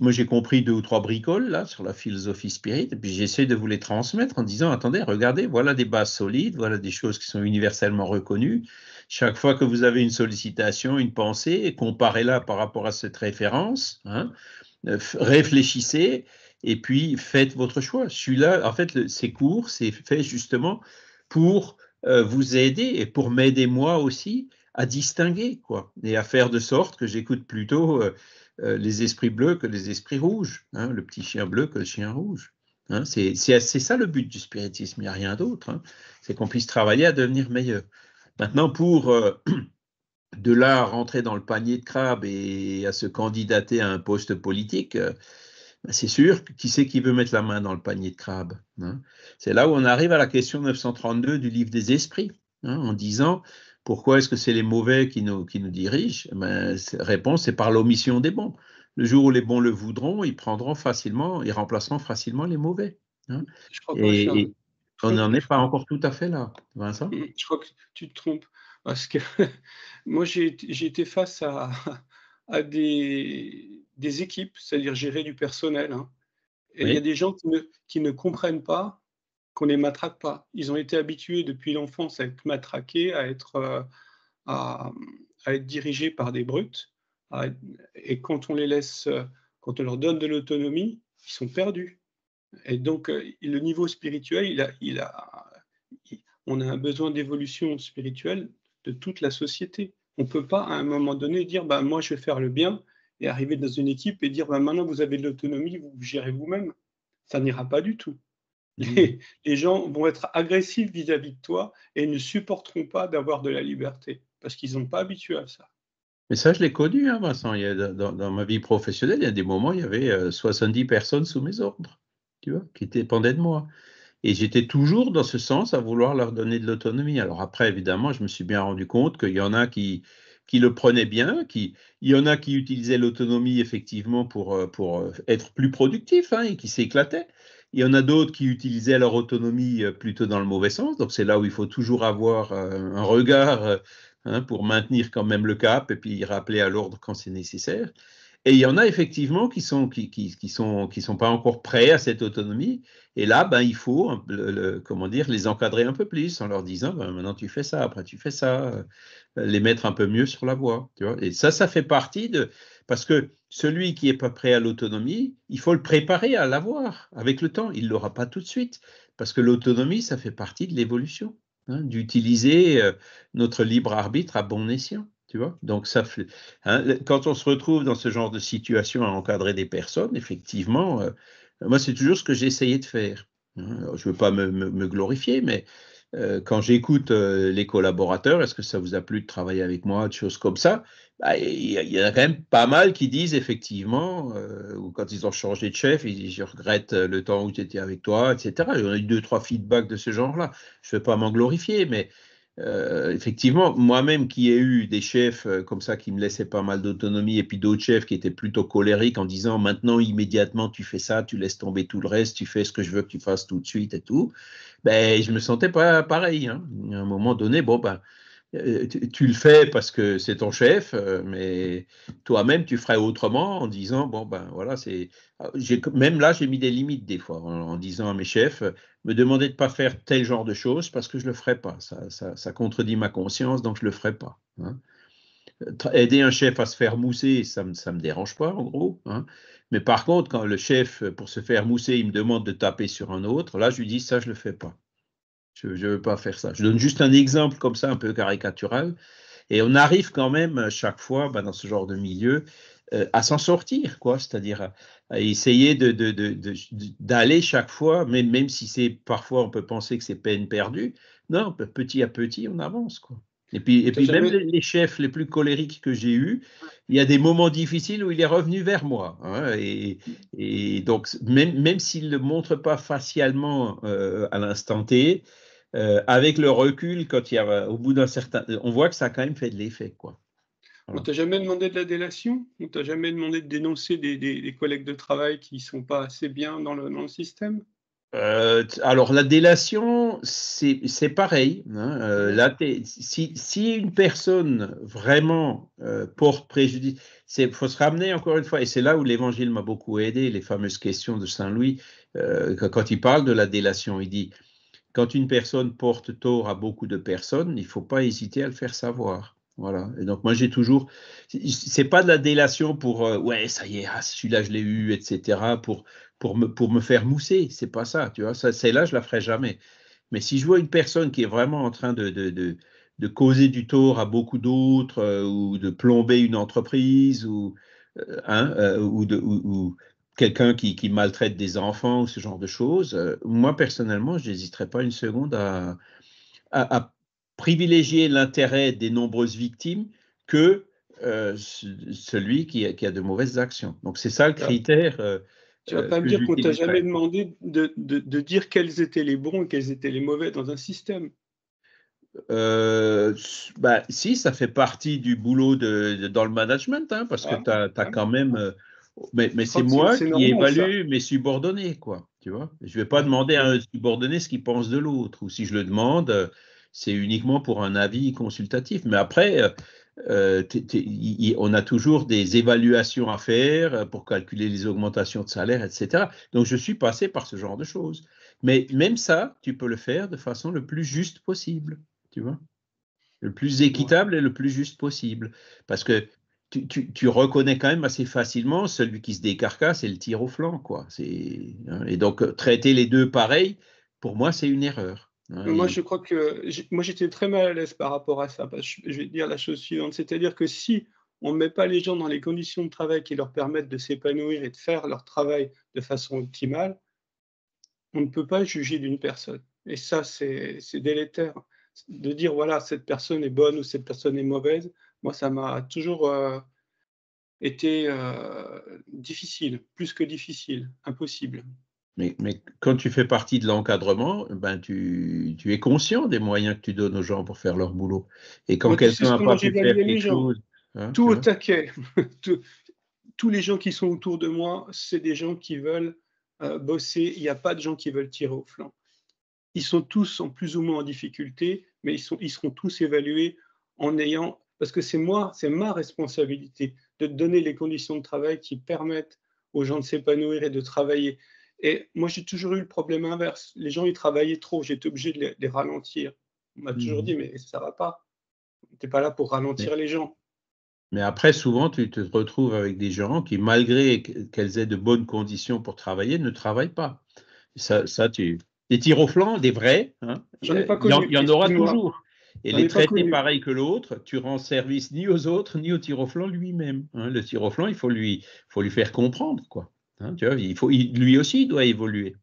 moi j'ai compris deux ou trois bricoles là sur la philosophie spirit, et puis j'essaie de vous les transmettre en disant attendez, regardez, voilà des bases solides, voilà des choses qui sont universellement reconnues. Chaque fois que vous avez une sollicitation, une pensée, comparez-la par rapport à cette référence, hein, euh, réfléchissez et puis faites votre choix. Celui-là, en fait, le, ces cours, c'est fait justement pour euh, vous aider et pour m'aider moi aussi à distinguer quoi et à faire de sorte que j'écoute plutôt. Euh, euh, les esprits bleus que les esprits rouges, hein, le petit chien bleu que le chien rouge. Hein. c'est ça le but du spiritisme, il n'y a rien d'autre. Hein. c'est qu'on puisse travailler à devenir meilleur. Maintenant, pour euh, de là rentrer dans le panier de crabe et à se candidater à un poste politique, euh, ben, c'est sûr, qui c'est qui veut mettre la main dans le panier de crabe C'est là où on arrive à la question 932 du livre des esprits, en disant pourquoi est-ce que c'est les mauvais qui nous, qui nous dirigent eh ben, Réponse, c'est par l'omission des bons. Le jour où les bons le voudront, ils prendront facilement, ils remplaceront facilement les mauvais. on n'en est pas encore tout à fait là, Vincent. Je crois que tu te trompes. Parce que moi, j'ai été face à, des, équipes, c'est-à-dire gérer du personnel. Hein. Et il y a des gens qui ne comprennent pas qu'on les matraque pas. Ils ont été habitués depuis l'enfance à être matraqués, à être, euh, à, être dirigés par des brutes. et quand on les laisse, euh, quand on leur donne de l'autonomie, ils sont perdus. Et donc, euh, le niveau spirituel, il a, il a, on a un besoin d'évolution spirituelle de toute la société. On ne peut pas, à un moment donné, dire bah, Moi, je vais faire le bien et arriver dans une équipe et dire bah, Maintenant, vous avez de l'autonomie, vous gérez vous-même. Ça n'ira pas du tout. Mm. Les, gens vont être agressifs vis-à-vis de toi et ne supporteront pas d'avoir de la liberté parce qu'ils n'ont pas habitué à ça. Mais ça, je l'ai connu, hein, Vincent. dans, ma vie professionnelle, il y a des moments, il y avait 70 euh, personnes sous mes ordres, tu vois, qui dépendaient de moi. Et j'étais toujours dans ce sens à vouloir leur donner de l'autonomie. Alors après, évidemment, je me suis bien rendu compte qu'il y en a qui, le prenaient bien, qui, il y en a qui utilisaient l'autonomie effectivement pour, euh, euh, être plus productif hein, et qui s'éclataient. Il y en a d'autres qui utilisaient leur autonomie euh, plutôt dans le mauvais sens. Donc c'est là où il faut toujours avoir euh, un regard euh, hein, pour maintenir quand même le cap et puis rappeler à l'ordre quand c'est nécessaire. Et il y en a effectivement qui sont qui, qui, qui sont qui sont pas encore prêts à cette autonomie. Et là, ben il faut comment dire les encadrer un peu plus en leur disant ben, maintenant tu fais ça, après tu fais ça, euh, les mettre un peu mieux sur la voie. Tu vois et ça, ça fait partie de parce que celui qui est pas prêt à l'autonomie, il faut le préparer à l'avoir avec le temps. Il l'aura pas tout de suite parce que l'autonomie, ça fait partie de l'évolution, hein, d'utiliser euh, notre libre arbitre à bon escient. Donc, ça hein, quand on se retrouve dans ce genre de situation à encadrer des personnes, effectivement, euh, moi, c'est toujours ce que j'ai essayé de faire. Hein. je ne veux pas me, glorifier, mais euh, quand j'écoute euh, les collaborateurs, est-ce que ça vous a plu de travailler avec moi, des choses comme ça bah, Il y, en a quand même pas mal qui disent effectivement, ou quand ils ont changé de chef, ils disent je regrette le temps où j'étais avec toi, etc. Et on a eu deux, trois feedbacks de ce genre-là. Je ne veux pas m'en glorifier, mais euh, effectivement, moi-même qui ai eu des chefs euh, comme ça qui me laissaient pas mal d'autonomie et puis d'autres chefs qui étaient plutôt colériques en disant maintenant immédiatement tu fais ça, tu laisses tomber tout le reste, tu fais ce que je veux que tu fasses tout de suite et tout, ben je me sentais pas pareil. Hein. À un moment donné, bon ben euh, tu, le fais parce que c'est ton chef, euh, mais toi-même, tu ferais autrement en disant bon, ben voilà, c'est. Ah, même là, j'ai mis des limites des fois en, disant à mes chefs euh, me demandez de ne pas faire tel genre de choses parce que je ne le ferai pas. Ça, ça, contredit ma conscience, donc je ne le ferai pas. Hein. Aider un chef à se faire mousser, ça ne me, me dérange pas, en gros. Hein. Mais par contre, quand le chef, pour se faire mousser, il me demande de taper sur un autre, là, je lui dis ça, je ne le fais pas. Je ne veux pas faire ça. Je donne juste un exemple comme ça, un peu caricatural. Et on arrive quand même euh, chaque fois bah, dans ce genre de milieu euh, à s'en sortir, quoi. C'est-à-dire à, essayer d'aller de, chaque fois, même, même si c'est parfois on peut penser que c'est peine perdue. Non, petit à petit, on avance, quoi. Et puis, et puis même les chefs les plus colériques que j'ai eus, il y a des moments difficiles où il est revenu vers moi. Hein, et, donc, même, même s'il ne le montre pas facialement euh, à l'instant T, euh, avec le recul, quand il y a, au bout d'un certain, on voit que ça a quand même fait de l'effet, quoi. Voilà. On t'a jamais demandé de la délation On t'a jamais demandé de dénoncer des, des, collègues de travail qui ne sont pas assez bien dans le, dans le système euh, alors la délation, c'est pareil. Hein, euh, si, une personne vraiment euh, porte préjudice, il faut se ramener encore une fois, et c'est là où l'Évangile m'a beaucoup aidé, les fameuses questions de Saint Louis, quand il parle de la délation, il dit, quand une personne porte tort à beaucoup de personnes, il ne faut pas hésiter à le faire savoir. Voilà. Et donc moi j'ai toujours, c'est pas de la délation pour ouais ça y est, ah, celui-là je l'ai eu, etc. Pour pour me, pour me faire mousser. C'est pas ça, tu vois. Ça, c'est là, je la ferai jamais. Mais si je vois une personne qui est vraiment en train de, de, de, causer du tort à beaucoup d'autres euh, ou de plomber une entreprise ou, euh, hein, euh, ou, de, ou, quelqu'un qui, qui, maltraite des enfants ou ce genre de choses, moi personnellement, je n'hésiterai pas une seconde à, à, privilégier l'intérêt des nombreuses victimes que celui qui a, qui a, de mauvaises actions. Donc c'est ça le ah. critère. Tu vas euh, pas me dire qu'on t'a jamais demandé de, dire quels étaient les bons et quels étaient les mauvais dans un système. Euh, bah, si, ça fait partie du boulot dans le management, hein, parce que ah, tu as, quand même. Euh, mais, c'est moi qui évalue mes subordonnés, quoi. Tu vois, je vais pas demander à un subordonné ce qu'il pense de l'autre, ou si je le demande, c'est uniquement pour un avis consultatif. Mais après, euh, on a toujours des évaluations à faire euh, pour calculer les augmentations de salaire, etc. Donc, je suis passé par ce genre de choses. Mais même ça, tu peux le faire de façon le plus juste possible, tu vois. Le plus équitable et le plus juste possible. Parce que tu, reconnais quand même assez facilement celui qui se décarcasse et le tir au flanc, quoi. Hein, et donc, euh, traiter les deux pareil, pour moi, c'est une erreur moi, je crois que moi j'étais très mal à l'aise par rapport à ça. je vais dire la chose suivante, c'est-à-dire que si on ne met pas les gens dans les conditions de travail qui leur permettent de s'épanouir et de faire leur travail de façon optimale, on ne peut pas juger d'une personne. Et ça, c'est délétère. De dire, voilà, cette personne est bonne ou cette personne est mauvaise, moi, ça m'a toujours euh, été euh, difficile, plus que difficile, impossible. Mais, quand tu fais partie de l'encadrement, ben tu, es conscient des moyens que tu donnes aux gens pour faire leur boulot. Et quand quelqu'un n'a pas pu faire quelque chose. Hein, tout au taquet. Tous les gens qui sont autour de moi, c'est des gens qui veulent euh, bosser. Il n'y a pas de gens qui veulent tirer au flanc. Ils sont tous en plus ou moins en difficulté, mais ils, sont, ils seront tous évalués en ayant. Parce que c'est moi, c'est ma responsabilité de donner les conditions de travail qui permettent aux gens de s'épanouir et de travailler. Et moi, j'ai toujours eu le problème inverse. Les gens, ils travaillaient trop. J'étais obligé de les, ralentir. On m'a toujours mhm. dit, mais ça va pas. Tu n'es pas là pour ralentir les gens. Mais après, souvent, tu te retrouves avec des gens qui, malgré qu'elles aient de bonnes conditions pour travailler, ne travaillent pas. Ça, ça tu... Des au des vrais. Hein. pas connu. Il y en, aura toujours. Et les traiter pareil que l'autre, tu rends service ni aux autres, ni au tir flanc lui-même. Hein. le tir flanc, il faut lui, faut lui faire comprendre. quoi. Hein, lui aussi, doit évoluer.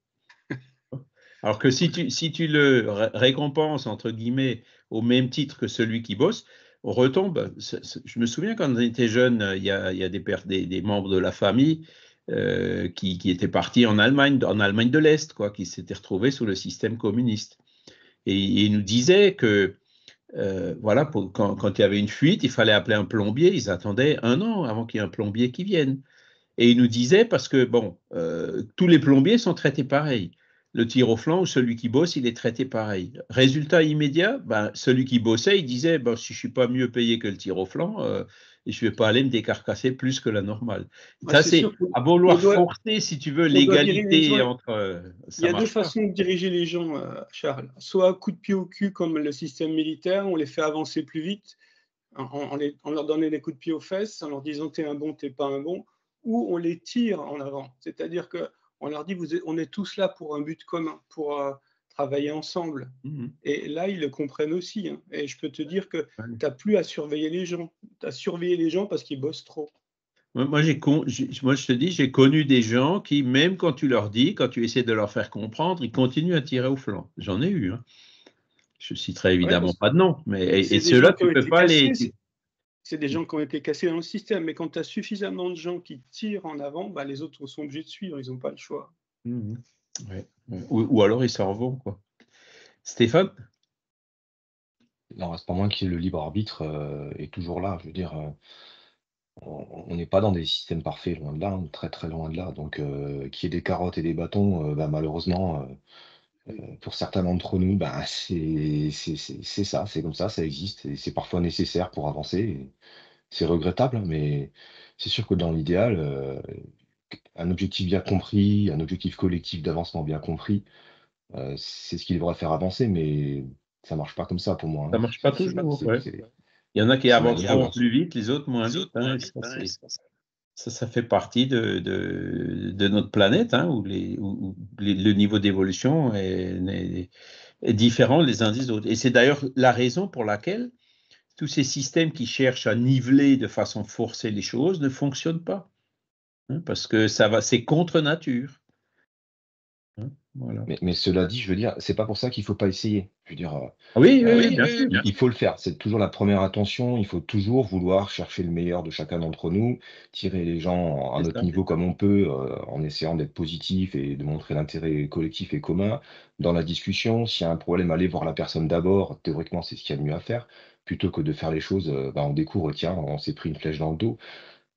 Alors que si tu, le récompenses, entre guillemets, au même titre que celui qui bosse, on retombe. Je me souviens quand on était jeune, il y a, des, membres de la famille euh, qui, étaient partis en Allemagne, en Allemagne de l'Est, qui s'étaient retrouvés sous le système communiste. Et, ils nous disaient que euh, voilà, quand, il y avait une fuite, il fallait appeler un plombier. Ils attendaient un an avant qu'il y ait un plombier qui vienne. Et il nous disait, parce que, bon, euh, tous les plombiers sont traités pareil. Le tir au flanc ou celui qui bosse, il est traité pareil. Résultat immédiat, ben, celui qui bossait, il disait, ben, si je suis pas mieux payé que le tir au flanc, euh, je ne vais pas aller me décarcasser plus que la normale. Bah, ça, c'est à vouloir forcer, si tu veux, l'égalité entre. Euh, il y a deux façons de diriger les gens, Charles. Soit coup de pied au cul, comme le système militaire, on les fait avancer plus vite, en, en leur donnant des coups de pied aux fesses, en leur disant t'es un bon, t'es pas un bon où on les tire en avant. C'est-à-dire que on leur dit, vous, on est tous là pour un but commun, pour euh, travailler ensemble. Mmh. Et là, ils le comprennent aussi. Hein. Et je peux te dire que tu n'as plus à surveiller les gens. Tu as surveillé les gens parce qu'ils bossent trop. Moi, j'ai Moi, je te dis, j'ai connu des gens qui, même quand tu leur dis, quand tu essaies de leur faire comprendre, ils continuent à tirer au flanc. J'en ai eu. Je hein. Je citerai évidemment pas de nom, mais et, ceux-là, tu ne peux pas les c'est des mm. gens qui ont été cassés dans le système. Mais quand tu as suffisamment de gens qui tirent en avant, bah, les autres sont obligés de suivre, ils n'ont pas le choix. Mm, mm. Ou, alors ils s'en vont. Quoi. Stéphane Non, c'est pas moi qui le libre arbitre euh, est toujours là. Je veux dire, euh, on n'est pas dans des systèmes parfaits, loin de là, hein, très très loin de là. Donc, euh, qu'il y ait des carottes et des bâtons, bah, malheureusement pour certains d'entre nous, bah, c'est ça, c'est comme ça, ça existe, et c'est parfois nécessaire pour avancer. C'est regrettable, hein, mais c'est sûr que dans l'idéal, euh, un objectif bien compris, un objectif collectif d'avancement bien compris, euh, c'est ce qui devrait faire avancer, mais ça ne marche pas comme ça pour moi. Hein. Ça marche pas toujours. Ouais. Il y en a qui avancent plus vite, les autres moins vite ça, fait partie de, notre planète, hein, où, le niveau d'évolution est, différent les uns des autres. Et c'est d'ailleurs la raison pour laquelle tous ces systèmes qui cherchent à niveler de façon forcée les choses ne fonctionnent pas, hein, parce que ça va, c'est contre nature. Mais, cela dit, je veux dire, c'est pas pour ça qu'il faut pas essayer. Je veux dire, euh, ah euh, oui, oui, oui, il faut le faire. C'est toujours la première attention. Il faut toujours vouloir chercher le meilleur de chacun d'entre nous, tirer les gens à notre niveau comme on peut, euh, en essayant d'être positif et de montrer l'intérêt collectif et commun dans la discussion. S'il y a un problème, aller voir la personne d'abord. Théoriquement, c'est ce qu'il y a de mieux à faire, plutôt que de faire les choses. Bah, on découvre, tiens, on s'est pris une flèche dans le dos.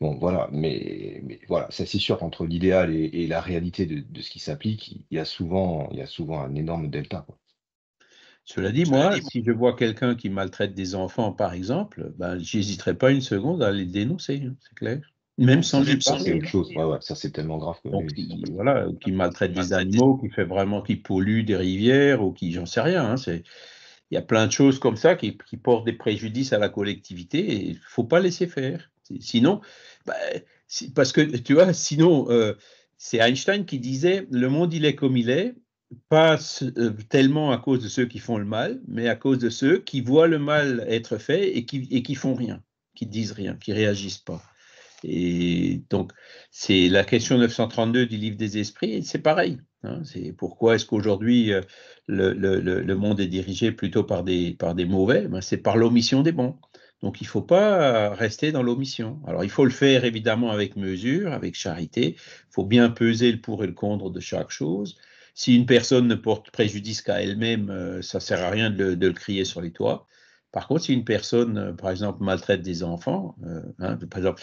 Bon, voilà, mais, voilà, ça c'est sûr qu'entre l'idéal et, la réalité de, ce qui s'applique, il y a souvent, il y a souvent un énorme delta. Cela dit, moi, si je vois quelqu'un qui maltraite des enfants, par exemple, ben, j'hésiterai pas une seconde à les dénoncer, hein, c'est clair. Même sans lui C'est autre chose, ça c'est tellement grave. qui, voilà, qui maltraite des animaux, qui fait vraiment, qui pollue des rivières, ou qui, j'en sais rien. Hein, c'est, il y a plein de choses comme ça qui, portent des préjudices à la collectivité et il faut pas laisser faire. Sinon, bah, parce que tu vois, sinon, euh, c'est Einstein qui disait le monde il est comme il est, pas euh, tellement à cause de ceux qui font le mal, mais à cause de ceux qui voient le mal être fait et qui, et qui font rien, qui disent rien, qui réagissent pas. Et donc, c'est la question 932 du livre des esprits, c'est pareil. Hein, c'est pourquoi est-ce qu'aujourd'hui euh, le, le, le, monde est dirigé plutôt par des, par des mauvais ben, C'est par l'omission des bons. Donc il ne faut pas euh, rester dans l'omission. Alors il faut le faire évidemment avec mesure, avec charité. Il faut bien peser le pour et le contre de chaque chose. Si une personne ne porte préjudice qu'à elle-même, euh, ça ne sert à rien de le, crier sur les toits. Par contre, si une personne, euh, par exemple, maltraite des enfants, hein, par exemple,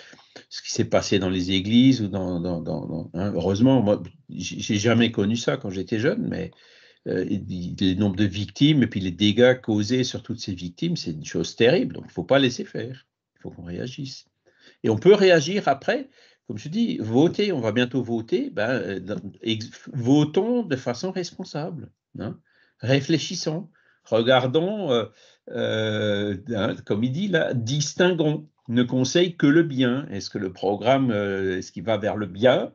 ce qui s'est passé dans les églises ou dans, hein, heureusement, moi, j'ai jamais connu ça quand j'étais jeune, mais les euh, nombres de victimes et puis les dégâts causés sur toutes ces victimes, c'est une chose terrible. Donc, il ne faut pas laisser faire. Il faut qu'on réagisse. Et on peut réagir après. Comme je dis, voter, on va bientôt voter. Ben, euh, votons de façon responsable, hein. réfléchissons, regardons, euh, hein, comme il dit là, distinguons. Ne conseille que le bien. Est-ce que le programme, est-ce qu'il va vers le bien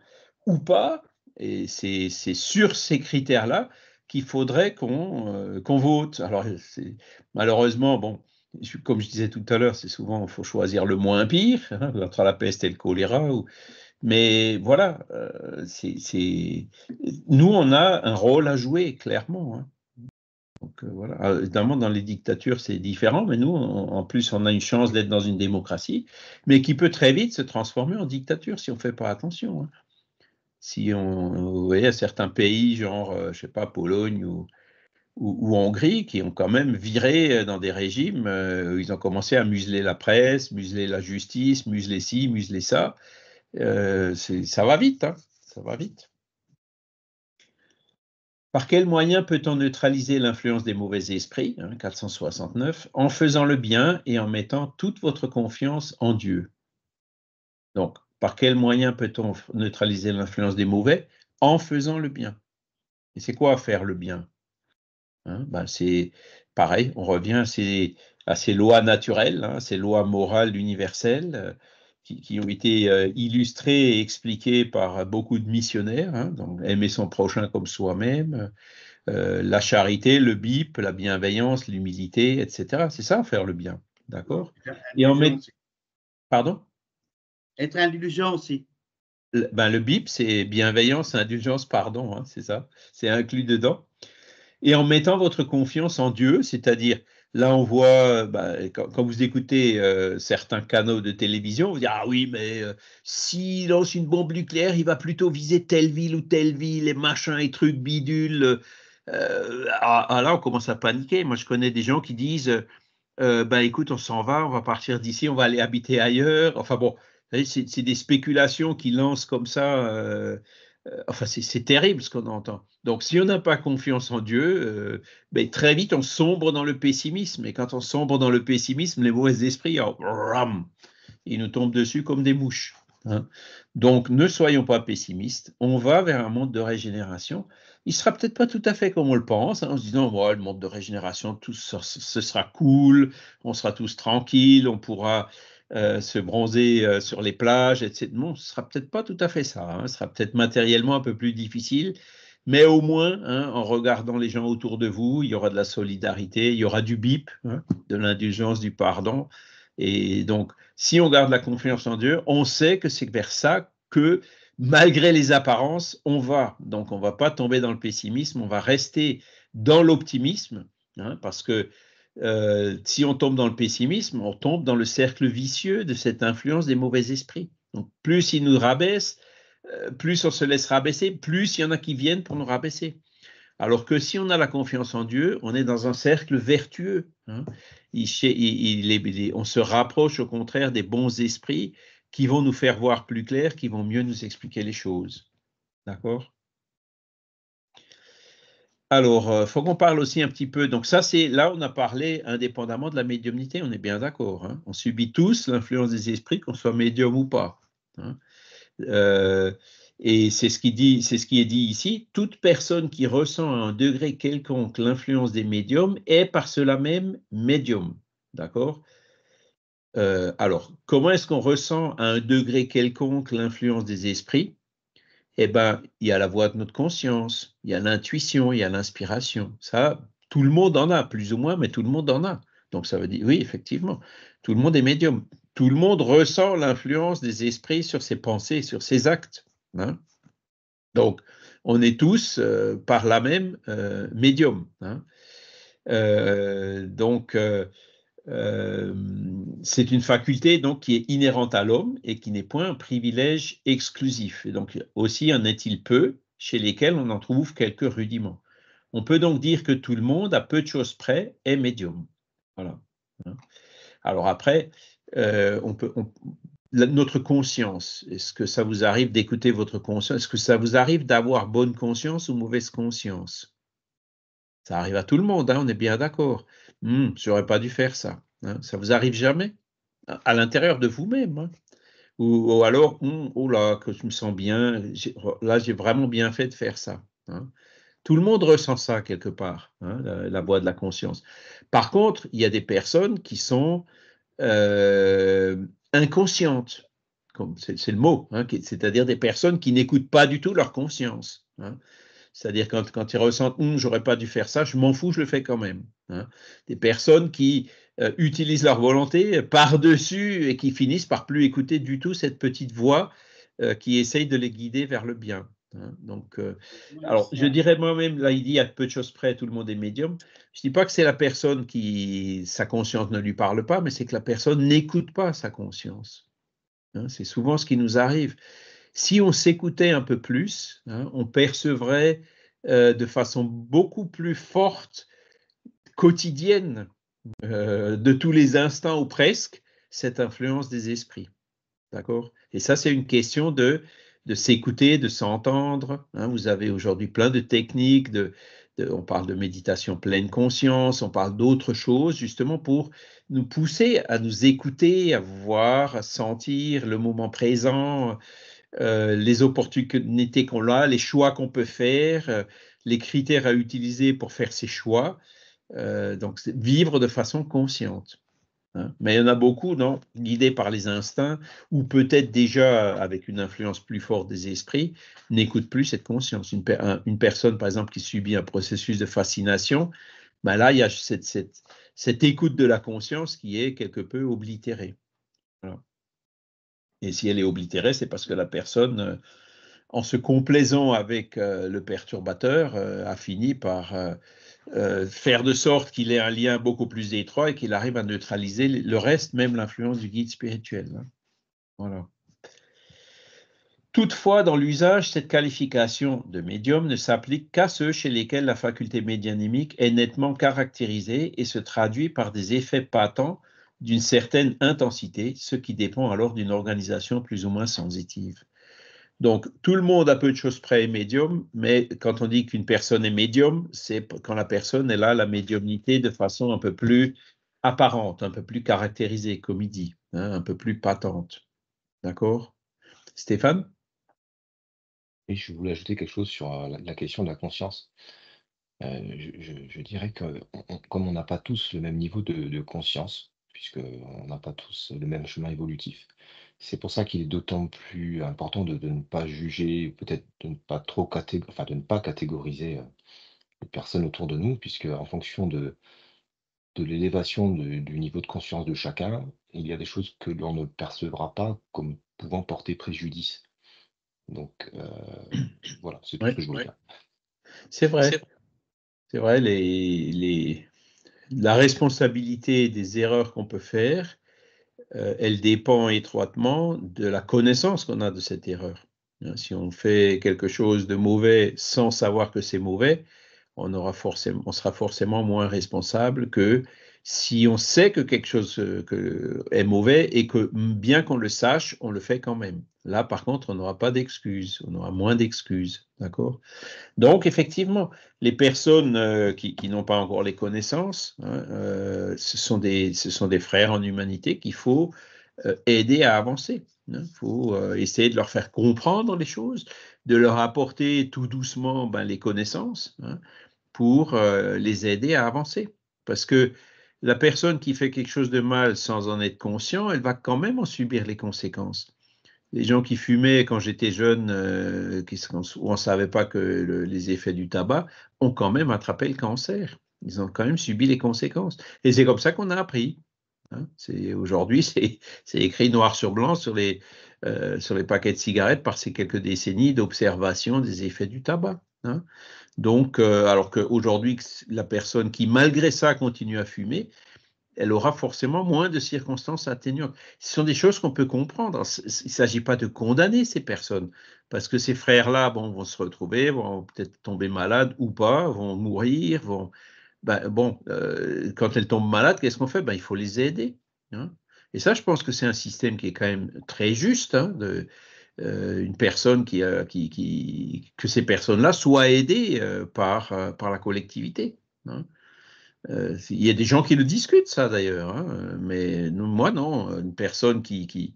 ou pas et c'est sur ces critères-là qu'il faudrait qu'on euh, vote. Alors, malheureusement, bon, comme je disais tout à l'heure, c'est souvent, il faut choisir le moins pire, hein, entre la peste et le choléra. Ou... Mais voilà, euh, c'est nous, on a un rôle à jouer, clairement. Hein. Euh, évidemment, dans les dictatures, c'est différent, mais nous, en plus, on a une chance d'être dans une démocratie, mais qui peut très vite se transformer en dictature si on ne fait pas attention. Hein si on, vous voyez certains pays, genre, euh, je sais pas, Pologne ou, Hongrie, qui ont quand même viré euh, dans des régimes euh, ils ont commencé à museler la presse, museler la justice, museler ci, museler ça. ça va vite, hein, ça va vite. Par quels moyens peut-on neutraliser l'influence des mauvais esprits, 469, hein, en faisant le bien et en mettant toute votre confiance en Dieu Donc, par quels moyens peut-on neutraliser l'influence des mauvais En faisant le bien. Et c'est quoi faire le bien hein, ben, C'est pareil, on revient à ces, ces lois naturelles, hein, ces lois morales universelles euh, qui, ont été euh, illustrées et expliquées par beaucoup de missionnaires, hein, donc aimer son prochain comme soi-même, euh, la charité, le bip, la bienveillance, l'humilité, etc. C'est ça, faire le bien. D'accord Et Pardon être indulgent aussi. Ben, le, BIP, c'est bienveillance, indulgence, pardon, hein, c'est ça. C'est inclus dedans. Et en mettant votre confiance en Dieu, c'est-à-dire, là, on voit, ben, quand, vous écoutez euh, certains canaux de télévision, vous dites Ah oui, mais si euh, s'il lance une bombe nucléaire, il va plutôt viser telle ville ou telle ville, et machin, et trucs bidule. Euh, ah, ah, là, on commence à paniquer. Moi, je connais des gens qui disent ben, écoute, on s'en va, on va partir d'ici, on va aller habiter ailleurs. Enfin bon, c'est des spéculations qui lancent comme ça. Euh, euh, enfin, c'est terrible ce qu'on entend. Donc, si on n'a pas confiance en Dieu, euh, ben, très vite, on sombre dans le pessimisme. Et quand on sombre dans le pessimisme, les mauvais esprits, oh, ils nous tombent dessus comme des mouches. Hein. Donc, ne soyons pas pessimistes. On va vers un monde de régénération. Il sera peut-être pas tout à fait comme on le pense, hein, en se disant le monde de régénération, tout ce sera cool, on sera tous tranquilles, on pourra euh, se bronzer euh, sur les plages, etc. Non, ce sera peut-être pas tout à fait ça. Hein. Ce sera peut-être matériellement un peu plus difficile, mais au moins, hein, en regardant les gens autour de vous, il y aura de la solidarité, il y aura du bip, hein, de l'indulgence, du pardon. Et donc, si on garde la confiance en Dieu, on sait que c'est vers ça que, malgré les apparences, on va. Donc, on ne va pas tomber dans le pessimisme, on va rester dans l'optimisme, parce que euh, si on tombe dans le pessimisme, on tombe dans le cercle vicieux de cette influence des mauvais esprits. Donc, plus ils nous rabaissent, euh, plus on se laisse rabaisser, plus il y en a qui viennent pour nous rabaisser. Alors que si on a la confiance en Dieu, on est dans un cercle vertueux. Hein. on se rapproche au contraire des bons esprits qui vont nous faire voir plus clair, qui vont mieux nous expliquer les choses. D'accord alors, il euh, faut qu'on parle aussi un petit peu. Donc, ça, c'est là, on a parlé indépendamment de la médiumnité, on est bien d'accord. Hein. On subit tous l'influence des esprits, qu'on soit médium ou pas. Hein. Euh, et c'est ce, qui dit, c'est ce qui est dit ici. Toute personne qui ressent à un degré quelconque l'influence des médiums est par cela même médium. D'accord euh, Alors, comment est-ce qu'on ressent à un degré quelconque l'influence des esprits eh ben, il y a la voix de notre conscience, il y a l'intuition, il y a l'inspiration. Ça, tout le monde en a, plus ou moins, mais tout le monde en a. Donc ça veut dire, oui, effectivement, tout le monde est médium. Tout le monde ressent l'influence des esprits sur ses pensées, sur ses actes. Hein. Donc, on est tous, euh, par la même, euh, médium. Hein. Euh, donc, euh, c'est une faculté donc qui est inhérente à l'homme et qui n'est point un privilège exclusif. donc aussi en est-il peu chez lesquels on en trouve quelques rudiments. On peut donc dire que tout le monde, à peu de choses près, est médium. Voilà. Alors après, euh, on peut, notre conscience, est-ce que ça vous arrive d'écouter votre conscience Est-ce que ça vous arrive d'avoir bonne conscience ou mauvaise conscience Ça arrive à tout le monde, hein, on est bien d'accord. Hum, j'aurais pas dû faire ça. Ça hein. ça vous arrive jamais à l'intérieur de vous-même. Hein. Ou, alors, hmm, oh là, que je me sens bien, là, j'ai vraiment bien fait de faire ça. Hein. Tout le monde ressent ça quelque part, la, voix de la conscience. Par contre, il y a des personnes qui sont euh, inconscientes, c'est le mot, c'est-à-dire des personnes qui n'écoutent pas du tout leur conscience. C'est-à-dire quand, quand ils ressentent hum, j'aurais pas dû faire ça, je m'en fous, je le fais quand même. Hein. Des personnes qui euh, utilisent leur volonté par-dessus et qui finissent par plus écouter du tout cette petite voix euh, qui essaye de les guider vers le bien. Hein. Donc, euh, alors je dirais moi-même, là il dit à peu de choses près, tout le monde est médium. Je ne dis pas que c'est la personne qui sa conscience ne lui parle pas, mais c'est que la personne n'écoute pas sa conscience. Hein. C'est souvent ce qui nous arrive si on s'écoutait un peu plus, hein, on percevrait euh, de façon beaucoup plus forte, quotidienne, euh, de tous les instants ou presque, cette influence des esprits. D'accord Et ça, c'est une question de, de s'écouter, de s'entendre. Hein. vous avez aujourd'hui plein de techniques, de, on parle de méditation pleine conscience, on parle d'autres choses justement pour nous pousser à nous écouter, à voir, à sentir le moment présent, euh, les opportunités qu'on a, les choix qu'on peut faire, euh, les critères à utiliser pour faire ces choix. Euh, donc, vivre de façon consciente. Hein. Mais il y en a beaucoup, non Guidés par les instincts, ou peut-être déjà avec une influence plus forte des esprits, n'écoutent plus cette conscience. Une, personne, par exemple, qui subit un processus de fascination, ben là, il y a cette, cette écoute de la conscience qui est quelque peu oblitérée. Et si elle est oblitérée, c'est parce que la personne, euh, en se complaisant avec euh, le perturbateur, euh, a fini par faire de sorte qu'il ait un lien beaucoup plus étroit et qu'il arrive à neutraliser le reste, même l'influence du guide spirituel. Hein. Voilà. Toutefois, dans l'usage, cette qualification de médium ne s'applique qu'à ceux chez lesquels la faculté médianimique est nettement caractérisée et se traduit par des effets patents d'une certaine intensité, ce qui dépend alors d'une organisation plus ou moins sensitive. Donc, tout le monde a peu de choses près et médium, mais quand on dit qu'une personne est médium, c'est quand la personne est là, la médiumnité de façon un peu plus apparente, un peu plus caractérisée, comme il dit, hein, un peu plus patente. D'accord Stéphane Et je voulais ajouter quelque chose sur euh, la, question de la conscience. Euh, je, dirais que comme on n'a pas tous le même niveau de conscience, puisqu'on n'a pas tous le même chemin évolutif. C'est pour ça qu'il est d'autant plus important de, ne pas juger, peut-être de ne pas trop enfin, de ne pas catégoriser euh, les personnes autour de nous, puisque en fonction de, de l'élévation du niveau de conscience de chacun, il y a des choses que l'on ne percevra pas comme pouvant porter préjudice. Donc euh, voilà, c'est tout ce que je voulais dire. C'est vrai. C'est vrai, les, la responsabilité des erreurs qu'on peut faire, euh, elle dépend étroitement de la connaissance qu'on a de cette erreur. Hein, si on fait quelque chose de mauvais sans savoir que c'est mauvais, on, sera forcément moins responsable que si on sait que quelque chose euh, est mauvais et que bien qu'on le sache, on le fait quand même. Là, par contre, on n'aura pas d'excuses, on aura moins d'excuses, d'accord Donc, effectivement, les personnes euh, qui, n'ont pas encore les connaissances, hein, euh, ce, sont des, ce sont des frères en humanité qu'il faut euh, aider à avancer. Hein. Il faut essayer de leur faire comprendre les choses, de leur apporter tout doucement ben, les connaissances hein, pour les aider à avancer. Parce que la personne qui fait quelque chose de mal sans en être conscient, elle va quand même en subir les conséquences les gens qui fumaient quand j'étais jeune, euh, où on ne savait pas que les effets du tabac, ont quand même attrapé le cancer. Ils ont quand même subi les conséquences. Et c'est comme ça qu'on a appris. Hein. Aujourd'hui, c'est écrit noir sur blanc sur les, euh, sur les paquets de cigarettes par ces quelques décennies d'observation des effets du tabac. Hein. Donc, euh, alors qu'aujourd'hui, la personne qui, malgré ça, continue à fumer, elle aura forcément moins de circonstances atténuantes. Ce sont des choses qu'on peut comprendre. Il ne s'agit pas de condamner ces personnes, parce que ces frères-là bon, vont se retrouver, vont peut-être tomber malades ou pas, vont mourir. Vont... Ben, bon, euh, quand elles tombent malades, qu'est-ce qu'on fait ben, Il faut les aider. Hein. Et ça, je pense que c'est un système qui est quand même très juste, hein, de, euh, une personne qui, qui, que ces personnes-là soient aidées euh, par, par la collectivité. Hein. Euh, il y a des gens qui le discutent, ça d'ailleurs, hein, mais moi non. Une personne euh,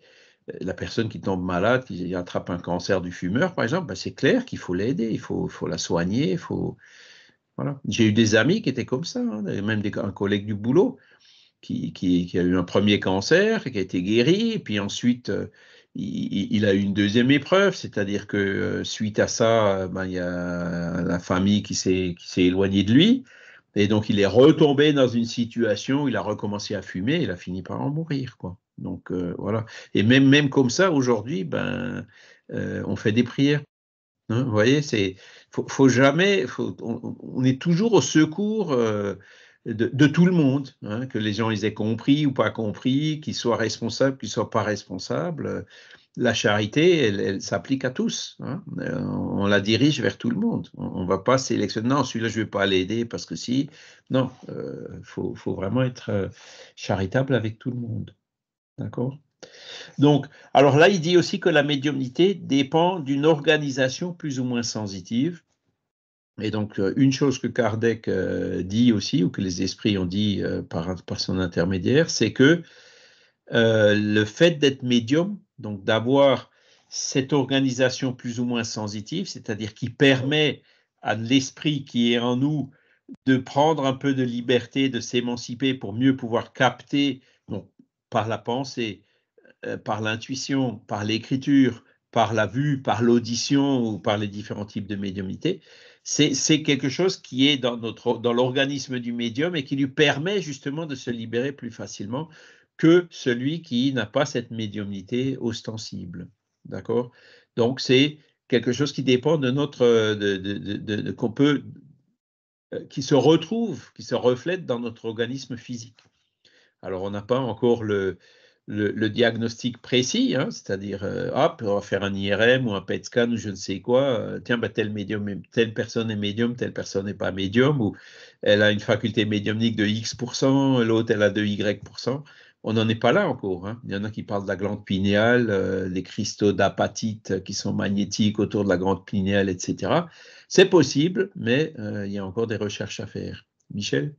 la personne qui tombe malade, qui attrape un cancer du fumeur, par exemple, ben, c'est clair qu'il faut l'aider, il faut, la soigner, J'ai eu des amis qui étaient comme ça, hein, même un collègue du boulot qui, a eu un premier cancer, qui a été guéri, puis ensuite euh, il, a eu une deuxième épreuve, c'est-à-dire que suite à ça, ben, il y a la famille qui s'est éloignée de lui. Et donc, il est retombé dans une situation il a recommencé à fumer, il a fini par en mourir, quoi. Donc, euh, voilà. Et même, même comme ça, aujourd'hui, ben, euh, on fait des prières. Hein, vous voyez, c'est faut, jamais, on, est toujours au secours euh, de, tout le monde, hein, que les gens les aient compris ou pas compris, qu'ils soient responsables, qu'ils soient pas responsables la charité, elle, s'applique à tous. Hein. Euh, on la dirige vers tout le monde. On ne va pas sélectionner, non, celui-là, je ne vais pas l'aider parce que si. Non, il euh, faut, vraiment être euh, charitable avec tout le monde. D'accord Donc, alors là, il dit aussi que la médiumnité dépend d'une organisation plus ou moins sensitive. Et donc, une chose que Kardec dit aussi, ou que les esprits ont dit par son intermédiaire, c'est que euh, le fait d'être médium, donc d'avoir cette organisation plus ou moins sensitive, c'est-à-dire qui permet à l'esprit qui est en nous de prendre un peu de liberté, de s'émanciper pour mieux pouvoir capter, par la pensée, euh, par l'intuition, par l'écriture, par la vue, par l'audition ou par les différents types de médiumnité, c'est quelque chose qui est dans, dans l'organisme du médium et qui lui permet justement de se libérer plus facilement que celui qui n'a pas cette médiumnité ostensible. D'accord Donc, c'est quelque chose qui dépend de notre. De, qu'on peut. Euh, qui se retrouve, qui se reflète dans notre organisme physique. Alors, on n'a pas encore le, diagnostic précis, hein, c'est-à-dire, euh, hop, on va faire un IRM ou un PET scan ou je ne sais quoi, euh, tiens, bah, telle personne est médium, telle personne n'est pas médium, ou elle a une faculté médiumnique de X%, l'autre elle a de Y% on n'en est pas là encore. Hein. Il y en a qui parlent de la glande pinéale, euh, les cristaux d'apatite qui sont magnétiques autour de la glande pinéale, etc. C'est possible, mais euh, il y a encore des recherches à faire. Michel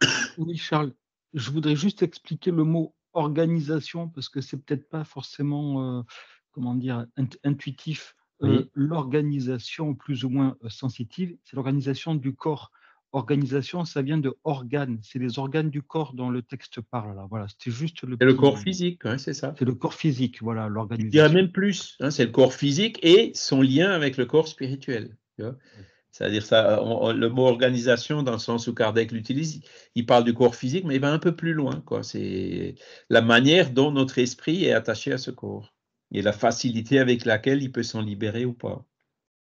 Oui, Charles. Je voudrais juste expliquer le mot organisation parce que c'est peut-être pas forcément euh, comment dire intuitif. L'organisation plus ou moins sensitive, c'est l'organisation du corps organisation, ça vient de organes. C'est les organes du corps dont le texte parle. Là. Voilà, c'était juste le. C'est le corps physique, c'est ça. C'est le corps physique, voilà, l'organisation. y a même plus. Hein, c'est le corps physique et son lien avec le corps spirituel. C'est-à-dire ça, le mot organisation dans le sens où Kardec l'utilise, il parle du corps physique, mais il va un peu plus loin. C'est la manière dont notre esprit est attaché à ce corps et la facilité avec laquelle il peut s'en libérer ou pas.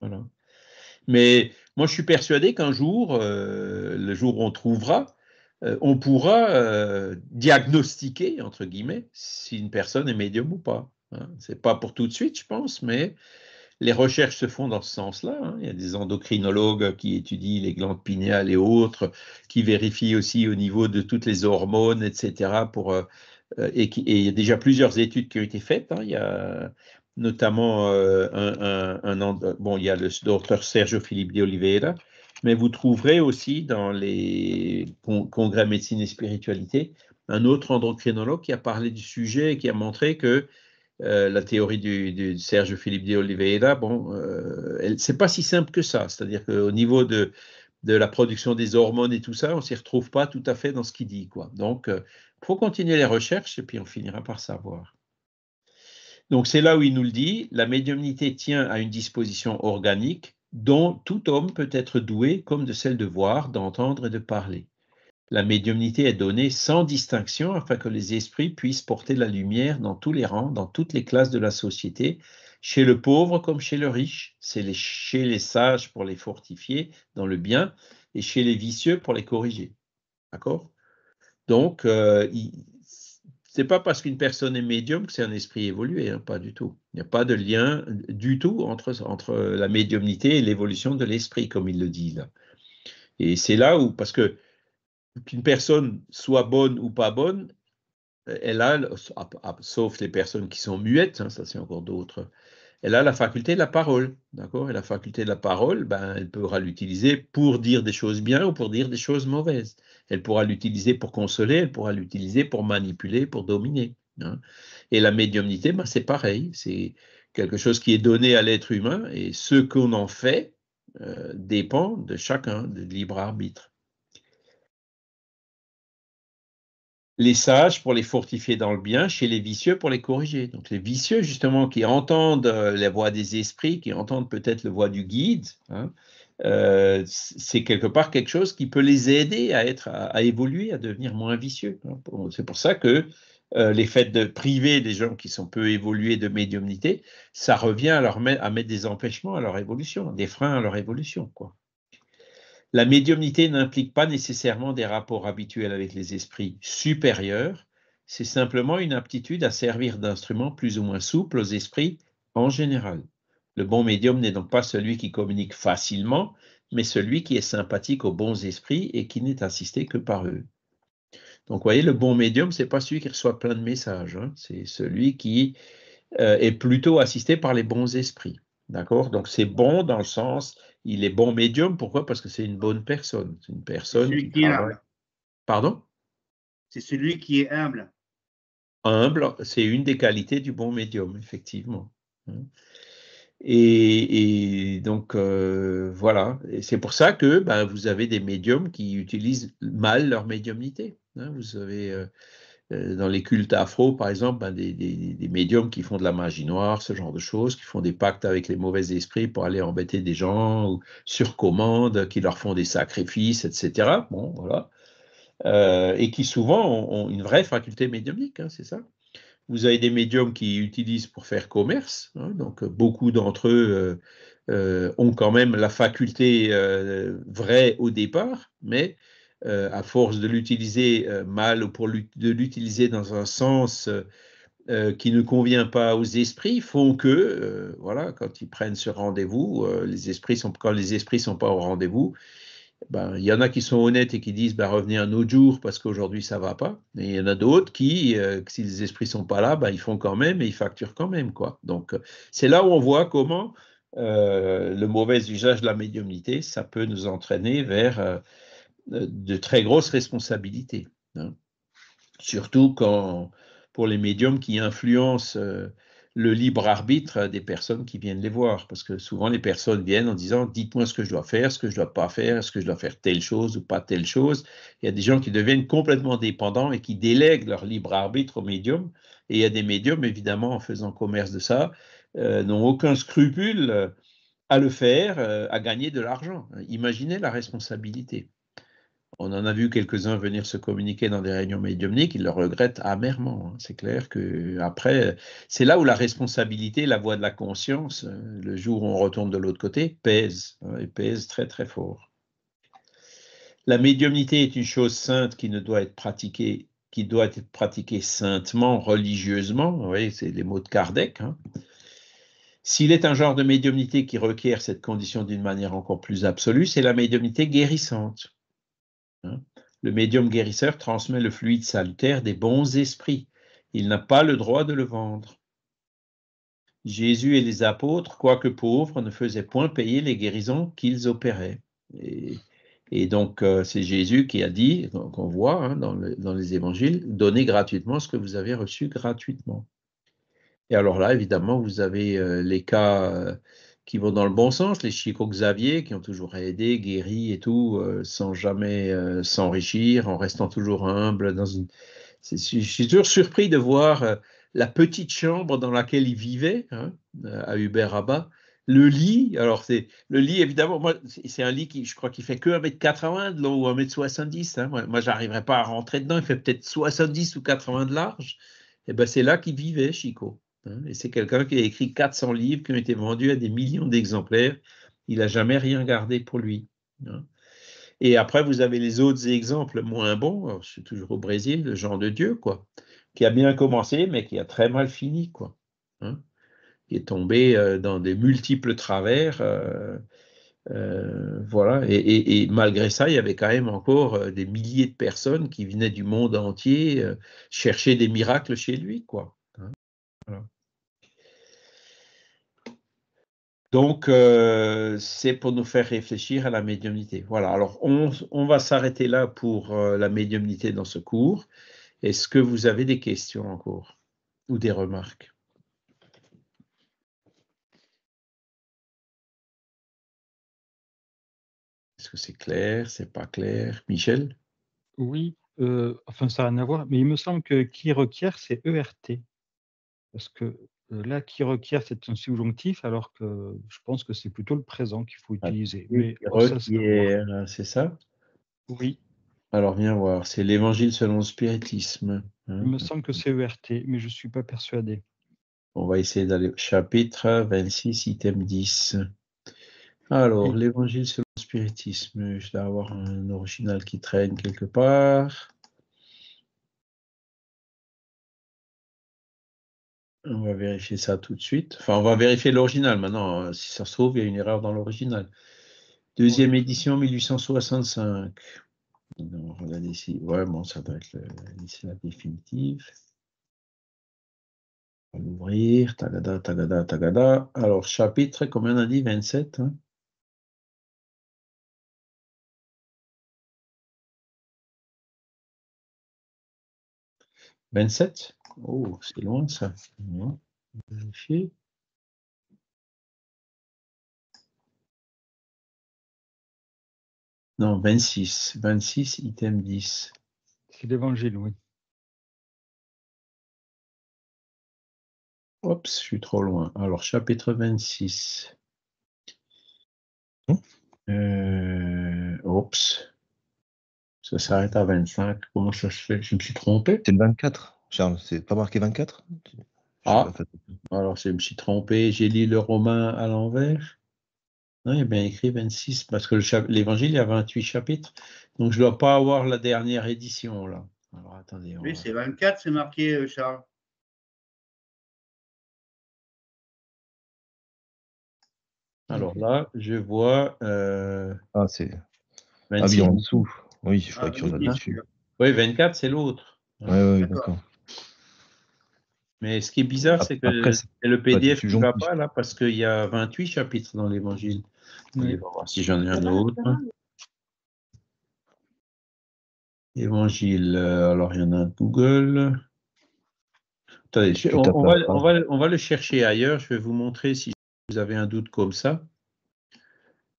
Voilà. Mais moi, je suis persuadé qu'un jour, euh, le jour où on trouvera, euh, on pourra euh, diagnostiquer, entre guillemets, si une personne est médium ou pas. Hein. Ce n'est pas pour tout de suite, je pense, mais les recherches se font dans ce sens-là. Hein. Il y a des endocrinologues qui étudient les glandes pinéales et autres, qui vérifient aussi au niveau de toutes les hormones, etc. Pour, et, il y a déjà plusieurs études qui ont été faites. Hein. Il y a notamment euh, un, euh, bon, il y a le docteur Sergio Philippe de Oliveira, mais vous trouverez aussi dans les congrès médecine et spiritualité un autre endocrinologue qui a parlé du sujet et qui a montré que euh, la théorie du, Sergio Philippe de Oliveira, bon, elle c'est pas si simple que ça. C'est-à-dire qu'au niveau de, de la production des hormones et tout ça, on s'y retrouve pas tout à fait dans ce qu'il dit, quoi. Donc, il faut continuer les recherches et puis on finira par savoir. Donc c'est là où il nous le dit, la médiumnité tient à une disposition organique dont tout homme peut être doué comme de celle de voir, d'entendre et de parler. La médiumnité est donnée sans distinction afin que les esprits puissent porter la lumière dans tous les rangs, dans toutes les classes de la société, chez le pauvre comme chez le riche, c'est chez les sages pour les fortifier dans le bien et chez les vicieux pour les corriger. D'accord Donc, euh, n'est pas parce qu'une personne est médium que c'est un esprit évolué, hein, pas du tout. Il n'y a pas de lien du tout entre, entre la médiumnité et l'évolution de l'esprit, comme il le dit là. Et c'est là où, parce que qu'une personne soit bonne ou pas bonne, elle a, sauf les personnes qui sont muettes, hein, ça c'est encore d'autres, elle a la faculté de la parole, d'accord Et la faculté de la parole, ben, elle pourra l'utiliser pour dire des choses bien ou pour dire des choses mauvaises. Elle pourra l'utiliser pour consoler, elle pourra l'utiliser pour manipuler, pour dominer. Hein. Et la médiumnité, ben, c'est pareil. C'est quelque chose qui est donné à l'être humain et ce qu'on en fait euh, dépend de chacun, de libre arbitre. les sages pour les fortifier dans le bien, chez les vicieux pour les corriger. Donc les vicieux, justement, qui entendent euh, la voix des esprits, qui entendent peut-être la voix du guide, hein, euh, c'est quelque part quelque chose qui peut les aider à, être, à, évoluer, à devenir moins vicieux. Hein. C'est pour ça que euh, les faits de priver des gens qui sont peu évolués de médiumnité, ça revient à, à mettre des empêchements à leur évolution, des freins à leur évolution. Quoi. La médiumnité n'implique pas nécessairement des rapports habituels avec les esprits supérieurs, c'est simplement une aptitude à servir d'instrument plus ou moins souple aux esprits en général. Le bon médium n'est donc pas celui qui communique facilement, mais celui qui est sympathique aux bons esprits et qui n'est assisté que par eux. Donc, vous voyez, le bon médium, c'est pas celui qui reçoit plein de messages, hein. c'est celui qui euh, est plutôt assisté par les bons esprits. D'accord Donc, c'est bon dans le sens, il est bon médium. Pourquoi Parce que c'est une bonne personne. C'est une personne celui qui, Pardon C'est celui qui est humble. Humble, c'est une des qualités du bon médium, effectivement. Hein. Et, donc, euh, voilà. c'est pour ça que ben, vous avez des médiums qui utilisent mal leur médiumnité. Hein. vous avez euh, euh, dans les cultes afro, par exemple, ben, des, médiums qui font de la magie noire, ce genre de choses, qui font des pactes avec les mauvais esprits pour aller embêter des gens, ou sur commande, qui leur font des sacrifices, etc. Bon, voilà. et qui souvent ont, une vraie faculté médiumnique, hein, c'est ça vous avez des médiums qui utilisent pour faire commerce, hein, donc euh, beaucoup d'entre eux euh, euh, ont quand même la faculté vraie au départ, mais à force de l'utiliser mal ou pour de l'utiliser dans un sens qui ne convient pas aux esprits, font que, voilà, quand ils prennent ce rendez-vous, les esprits sont, quand les esprits ne sont pas au rendez-vous, bah, il y en a qui sont honnêtes et qui disent ben, bah, revenez un autre jour parce qu'aujourd'hui ça va pas. Et il y en a d'autres qui, euh, si les esprits sont pas là, ben, ils font quand même et ils facturent quand même. quoi. Donc euh, c'est là où on voit comment euh, le mauvais usage de la médiumnité, ça peut nous entraîner vers de très grosses responsabilités. Hein. Surtout quand, pour les médiums qui influencent le libre arbitre des personnes qui viennent les voir. Parce que souvent, les personnes viennent en disant Dites-moi ce que je dois faire, ce que je dois pas faire, est-ce que je dois faire telle chose ou pas telle chose. Il y a des gens qui deviennent complètement dépendants et qui délèguent leur libre arbitre au médium. Et il y a des médiums, évidemment, en faisant commerce de ça, euh, n'ont aucun scrupule euh, à le faire, euh, à gagner de l'argent. Imaginez la responsabilité. On en a vu quelques-uns venir se communiquer dans des réunions médiumniques, ils le regrettent amèrement. Hein. C'est clair que après, c'est là où la responsabilité, la voix de la conscience, euh, le jour où on retourne de l'autre côté, pèse hein, et pèse très très fort. La médiumnité est une chose sainte qui ne doit être pratiquée, qui doit être pratiquée saintement, religieusement. voyez, c'est les mots de Kardec. Hein. S'il est un genre de médiumnité qui requiert cette condition d'une manière encore plus absolue, c'est la médiumnité guérissante Hein. Le médium guérisseur transmet le fluide salutaire des bons esprits. Il n'a pas le droit de le vendre. Jésus et les apôtres, quoique pauvres, ne faisaient point payer les guérisons qu'ils opéraient. Et, donc, euh, c'est Jésus qui a dit, qu'on voit hein, dans, les évangiles, donnez gratuitement ce que vous avez reçu gratuitement. Et alors là, évidemment, vous avez euh, les cas euh, qui vont dans le bon sens, les Chico Xavier qui ont toujours aidé, guéri et tout, euh, sans jamais euh, s'enrichir, en restant toujours humble. Dans une... Je suis toujours surpris de voir euh, la petite chambre dans laquelle ils vivaient hein, à Hubert Le lit, alors c'est le lit évidemment, moi c'est un lit qui je crois qu'il fait que mètre m 80 de long ou un mètre 70 hein. Moi, moi j'arriverais pas à rentrer dedans, il fait peut-être 70 ou 80 de large. Et eh ben c'est là qu'ils vivaient, Chico. Hein, et c'est quelqu'un qui a écrit 400 livres qui ont été vendus à des millions d'exemplaires. Il n'a jamais rien gardé pour lui. Hein. Et après, vous avez les autres exemples moins bons. Je suis toujours au Brésil, le genre de Dieu, quoi, qui a bien commencé, mais qui a très mal fini, quoi. Hein, qui est tombé euh, dans des multiples travers. Euh, euh, voilà. Et, malgré ça, il y avait quand même encore des milliers de personnes qui venaient du monde entier chercher des miracles chez lui, quoi. Donc, euh, c'est pour nous faire réfléchir à la médiumnité. Voilà, alors on, va s'arrêter là pour euh, la médiumnité dans ce cours. Est-ce que vous avez des questions encore ou des remarques Est-ce que c'est clair C'est pas clair Michel Oui, euh, enfin ça n'a rien à voir, mais il me semble que qui requiert, c'est ERT. Parce que là qui requiert cette subjonctif, alors que je pense que c'est plutôt le présent qu'il faut ah, utiliser. c'est ça Oui. Alors viens voir, c'est l'évangile selon le spiritisme. Hein. Il me semble que c'est ERT, mais je ne suis pas persuadé. On va essayer d'aller au chapitre 26, item 10. Alors, l'évangile selon le spiritisme, je dois avoir un original qui traîne quelque part. On va vérifier ça tout de suite. Enfin, on va vérifier l'original maintenant. Hein. Si ça se trouve, il y a une erreur dans l'original. Deuxième édition, 1865. on ici. Ouais, bon, ça doit être la définitive. On va l'ouvrir. Tagada, tagada, tagada. Alors, chapitre, combien on a dit, 27. 27 hein. Oh, c'est loin ça. Non, 26. 26, item 10. C'est l'évangile, oui. Oups, je suis trop loin. Alors, chapitre 26. Euh, oups. Ça s'arrête à 25. Comment ça se fait Je me suis trompé C'est le 24. Charles, c'est pas marqué 24 Ah, alors je me suis trompé, j'ai lu le Romain à l'envers. Non, il y a bien écrit 26, parce que l'évangile, il y a 28 chapitres, donc je ne dois pas avoir la dernière édition, là. Alors attendez. Oui, c'est 24, c'est marqué, euh, Charles. Alors là, je vois. Euh, ah, c'est. Ah, bien en dessous. Oui, je crois ah, qu'il y en a dessus. Oui, 24, c'est l'autre. Oui, oui, d'accord. Mais ce qui est bizarre, c'est que le PDF ne va pas là parce qu'il y a 28 chapitres dans l'Évangile. On va voir si j'en ai un autre. Évangile, euh, alors il y en a un Google. on, va, on, va, le chercher ailleurs. Je vais vous montrer si vous avez un doute comme ça.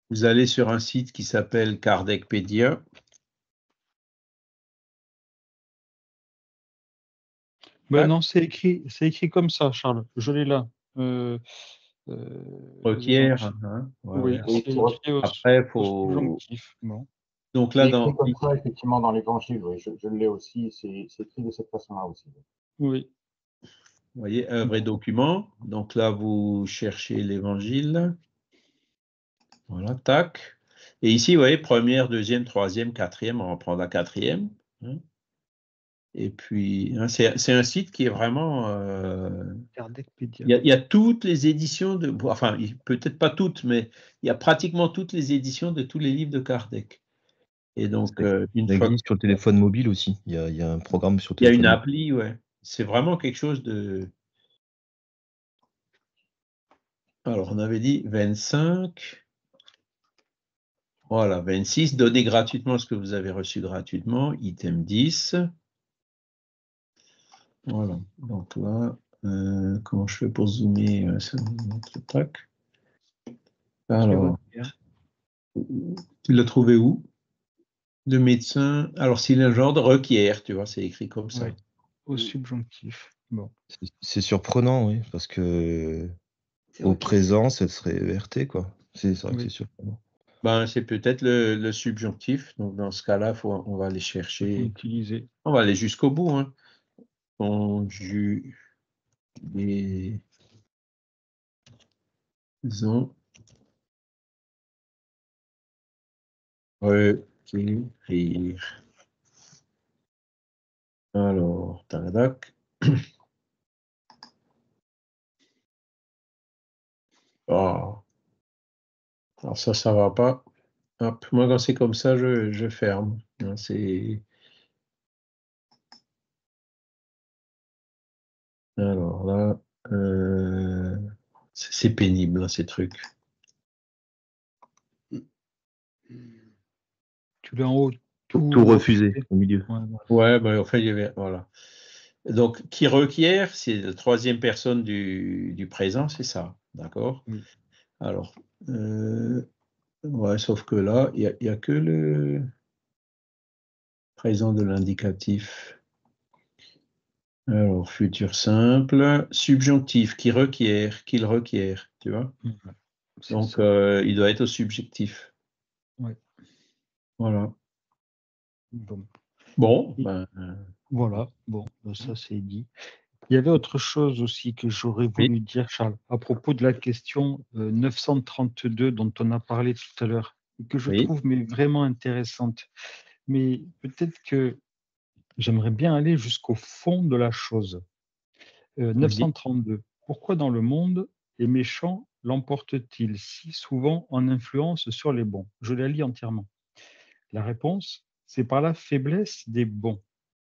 Vous allez sur un site qui s'appelle Kardecpedia. Ben non, c'est écrit, c'est écrit comme ça, Charles. Je l'ai là. Euh, euh oui, c'est écrit Donc là, dans... Comme ça, effectivement, dans l'évangile, je, l'ai aussi. C'est écrit de cette façon-là aussi. Oui. Vous voyez, un vrai document. Donc là, vous cherchez l'évangile. Voilà, tac. Et ici, vous voyez, première, deuxième, troisième, quatrième, on reprend la quatrième. Hein et puis, hein, c'est un site qui est vraiment. Euh, il, y a, il y, a toutes les éditions de. enfin, peut-être pas toutes, mais il y a pratiquement toutes les éditions de tous les livres de Kardec. Et donc, euh, une il sur téléphone mobile aussi. Il y a, un programme sur téléphone. Il y a une appli, ouais. C'est vraiment quelque chose de. Alors, on avait dit 25. Voilà, 26. Donnez gratuitement ce que vous avez reçu gratuitement. Item 10. Voilà, donc là, euh, comment je fais pour zoomer euh, tac. Alors, tu l'as trouvé où De médecin, alors genre de requiert, tu vois, c'est écrit comme ça. Au subjonctif. C'est surprenant, oui, parce que au présent, ce serait ERT, quoi. C'est vrai que c'est surprenant. Ben, c'est peut-être le, subjonctif. Donc, dans ce cas-là, on va aller chercher. Utiliser. On va aller jusqu'au bout. Hein conjugaison requérir. Alors, tac Ah. Alors ça, ça va pas. Hop, moi quand c'est comme ça, je, je ferme. Hein, c'est Alors là, euh, c'est pénible, hein, ces trucs. Tu l'as en haut. Tout, refusé, au milieu. Ouais, ben fait, il y avait. Voilà. Donc, qui requiert, c'est la troisième personne du, présent, c'est ça. D'accord mm. Alors, euh, ouais, sauf que là, il n'y a, a, que le présent de l'indicatif. Alors, futur simple, subjonctif qui requiert, qu'il requiert, tu vois. Donc, euh, il doit être au subjectif. Oui. Voilà. Bon. Ben, voilà, bon, ben, ça c'est dit. Il y avait autre chose aussi que j'aurais voulu dire, Charles, à propos de la question 932 euh, dont on a parlé tout à l'heure, et que je trouve vraiment intéressante. Mais peut-être que j'aimerais bien aller jusqu'au fond de la chose. 932. Euh, Pourquoi dans le monde les méchants l'emportent-ils si souvent en influence sur les bons Je la lis entièrement. La réponse, c'est par la faiblesse des bons.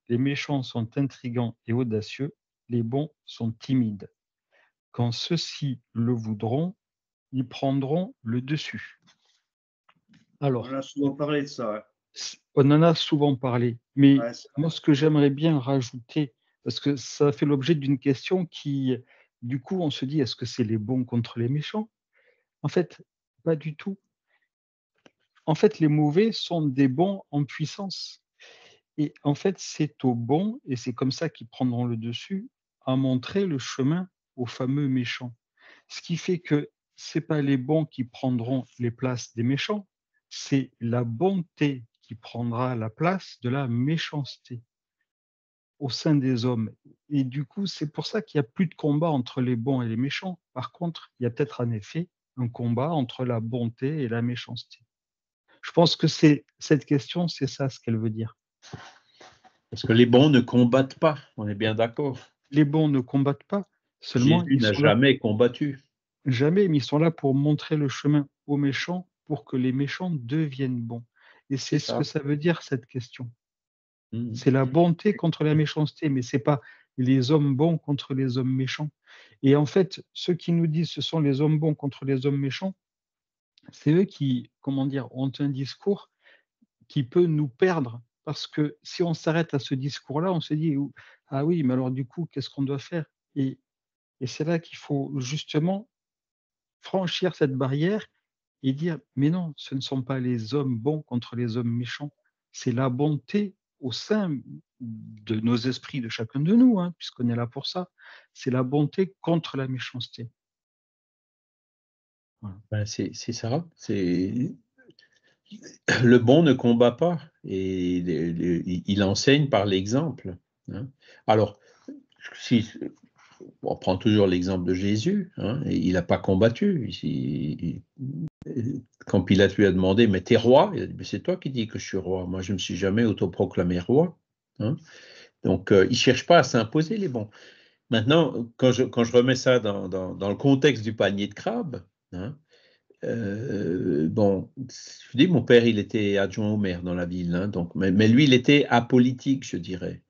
Les méchants sont intrigants et audacieux, les bons sont timides. Quand ceux-ci le voudront, ils prendront le dessus. Alors, on a souvent parlé de ça on en a souvent parlé, mais moi, ce que j'aimerais bien rajouter, parce que ça fait l'objet d'une question qui, du coup, on se dit, est-ce que c'est les bons contre les méchants En fait, pas du tout. En fait, les mauvais sont des bons en puissance. Et en fait, c'est aux bons, et c'est comme ça qu'ils prendront le dessus, à montrer le chemin aux fameux méchants. Ce qui fait que ce n'est pas les bons qui prendront les places des méchants, c'est la bonté qui prendra la place de la méchanceté au sein des hommes. Et du coup, c'est pour ça qu'il n'y a plus de combat entre les bons et les méchants. Par contre, il y a peut-être en effet un combat entre la bonté et la méchanceté. Je pense que c'est cette question, c'est ça ce qu'elle veut dire. Parce que les bons ne combattent pas, on est bien d'accord. Les bons ne combattent pas, seulement ils n'a jamais combattu. Jamais, mais ils sont là pour montrer le chemin aux méchants pour que les méchants deviennent bons. Et c'est ce que ça veut dire, cette question. Mmh. C'est la bonté contre la méchanceté, mais ce n'est pas les hommes bons contre les hommes méchants. Et en fait, ceux qui nous disent ce sont les hommes bons contre les hommes méchants, c'est eux qui, comment dire, ont un discours qui peut nous perdre. Parce que si on s'arrête à ce discours-là, on se dit, ah oui, mais alors du coup, qu'est-ce qu'on doit faire et c'est là qu'il faut justement franchir cette barrière et dire, mais non, ce ne sont pas les hommes bons contre les hommes méchants, c'est la bonté au sein de nos esprits, de chacun de nous, hein, puisqu'on est là pour ça, c'est la bonté contre la méchanceté. Ben, c'est ça. C'est le bon ne combat pas et il enseigne par l'exemple. Hein. Alors, si on prend toujours l'exemple de Jésus, hein, il n'a pas combattu. Il, il, quand Pilate lui a demandé, mais t'es roi Il a dit, mais c'est toi qui dis que je suis roi. Moi, je ne me suis jamais autoproclamé roi. Hein. Donc, euh, il ne cherche pas à s'imposer, les bons. Maintenant, quand je, remets ça dans, le contexte du panier de crabe, hein, euh, bon, je dis, mon père, il était adjoint au maire dans la ville, hein, donc, mais, lui, il était apolitique, je dirais.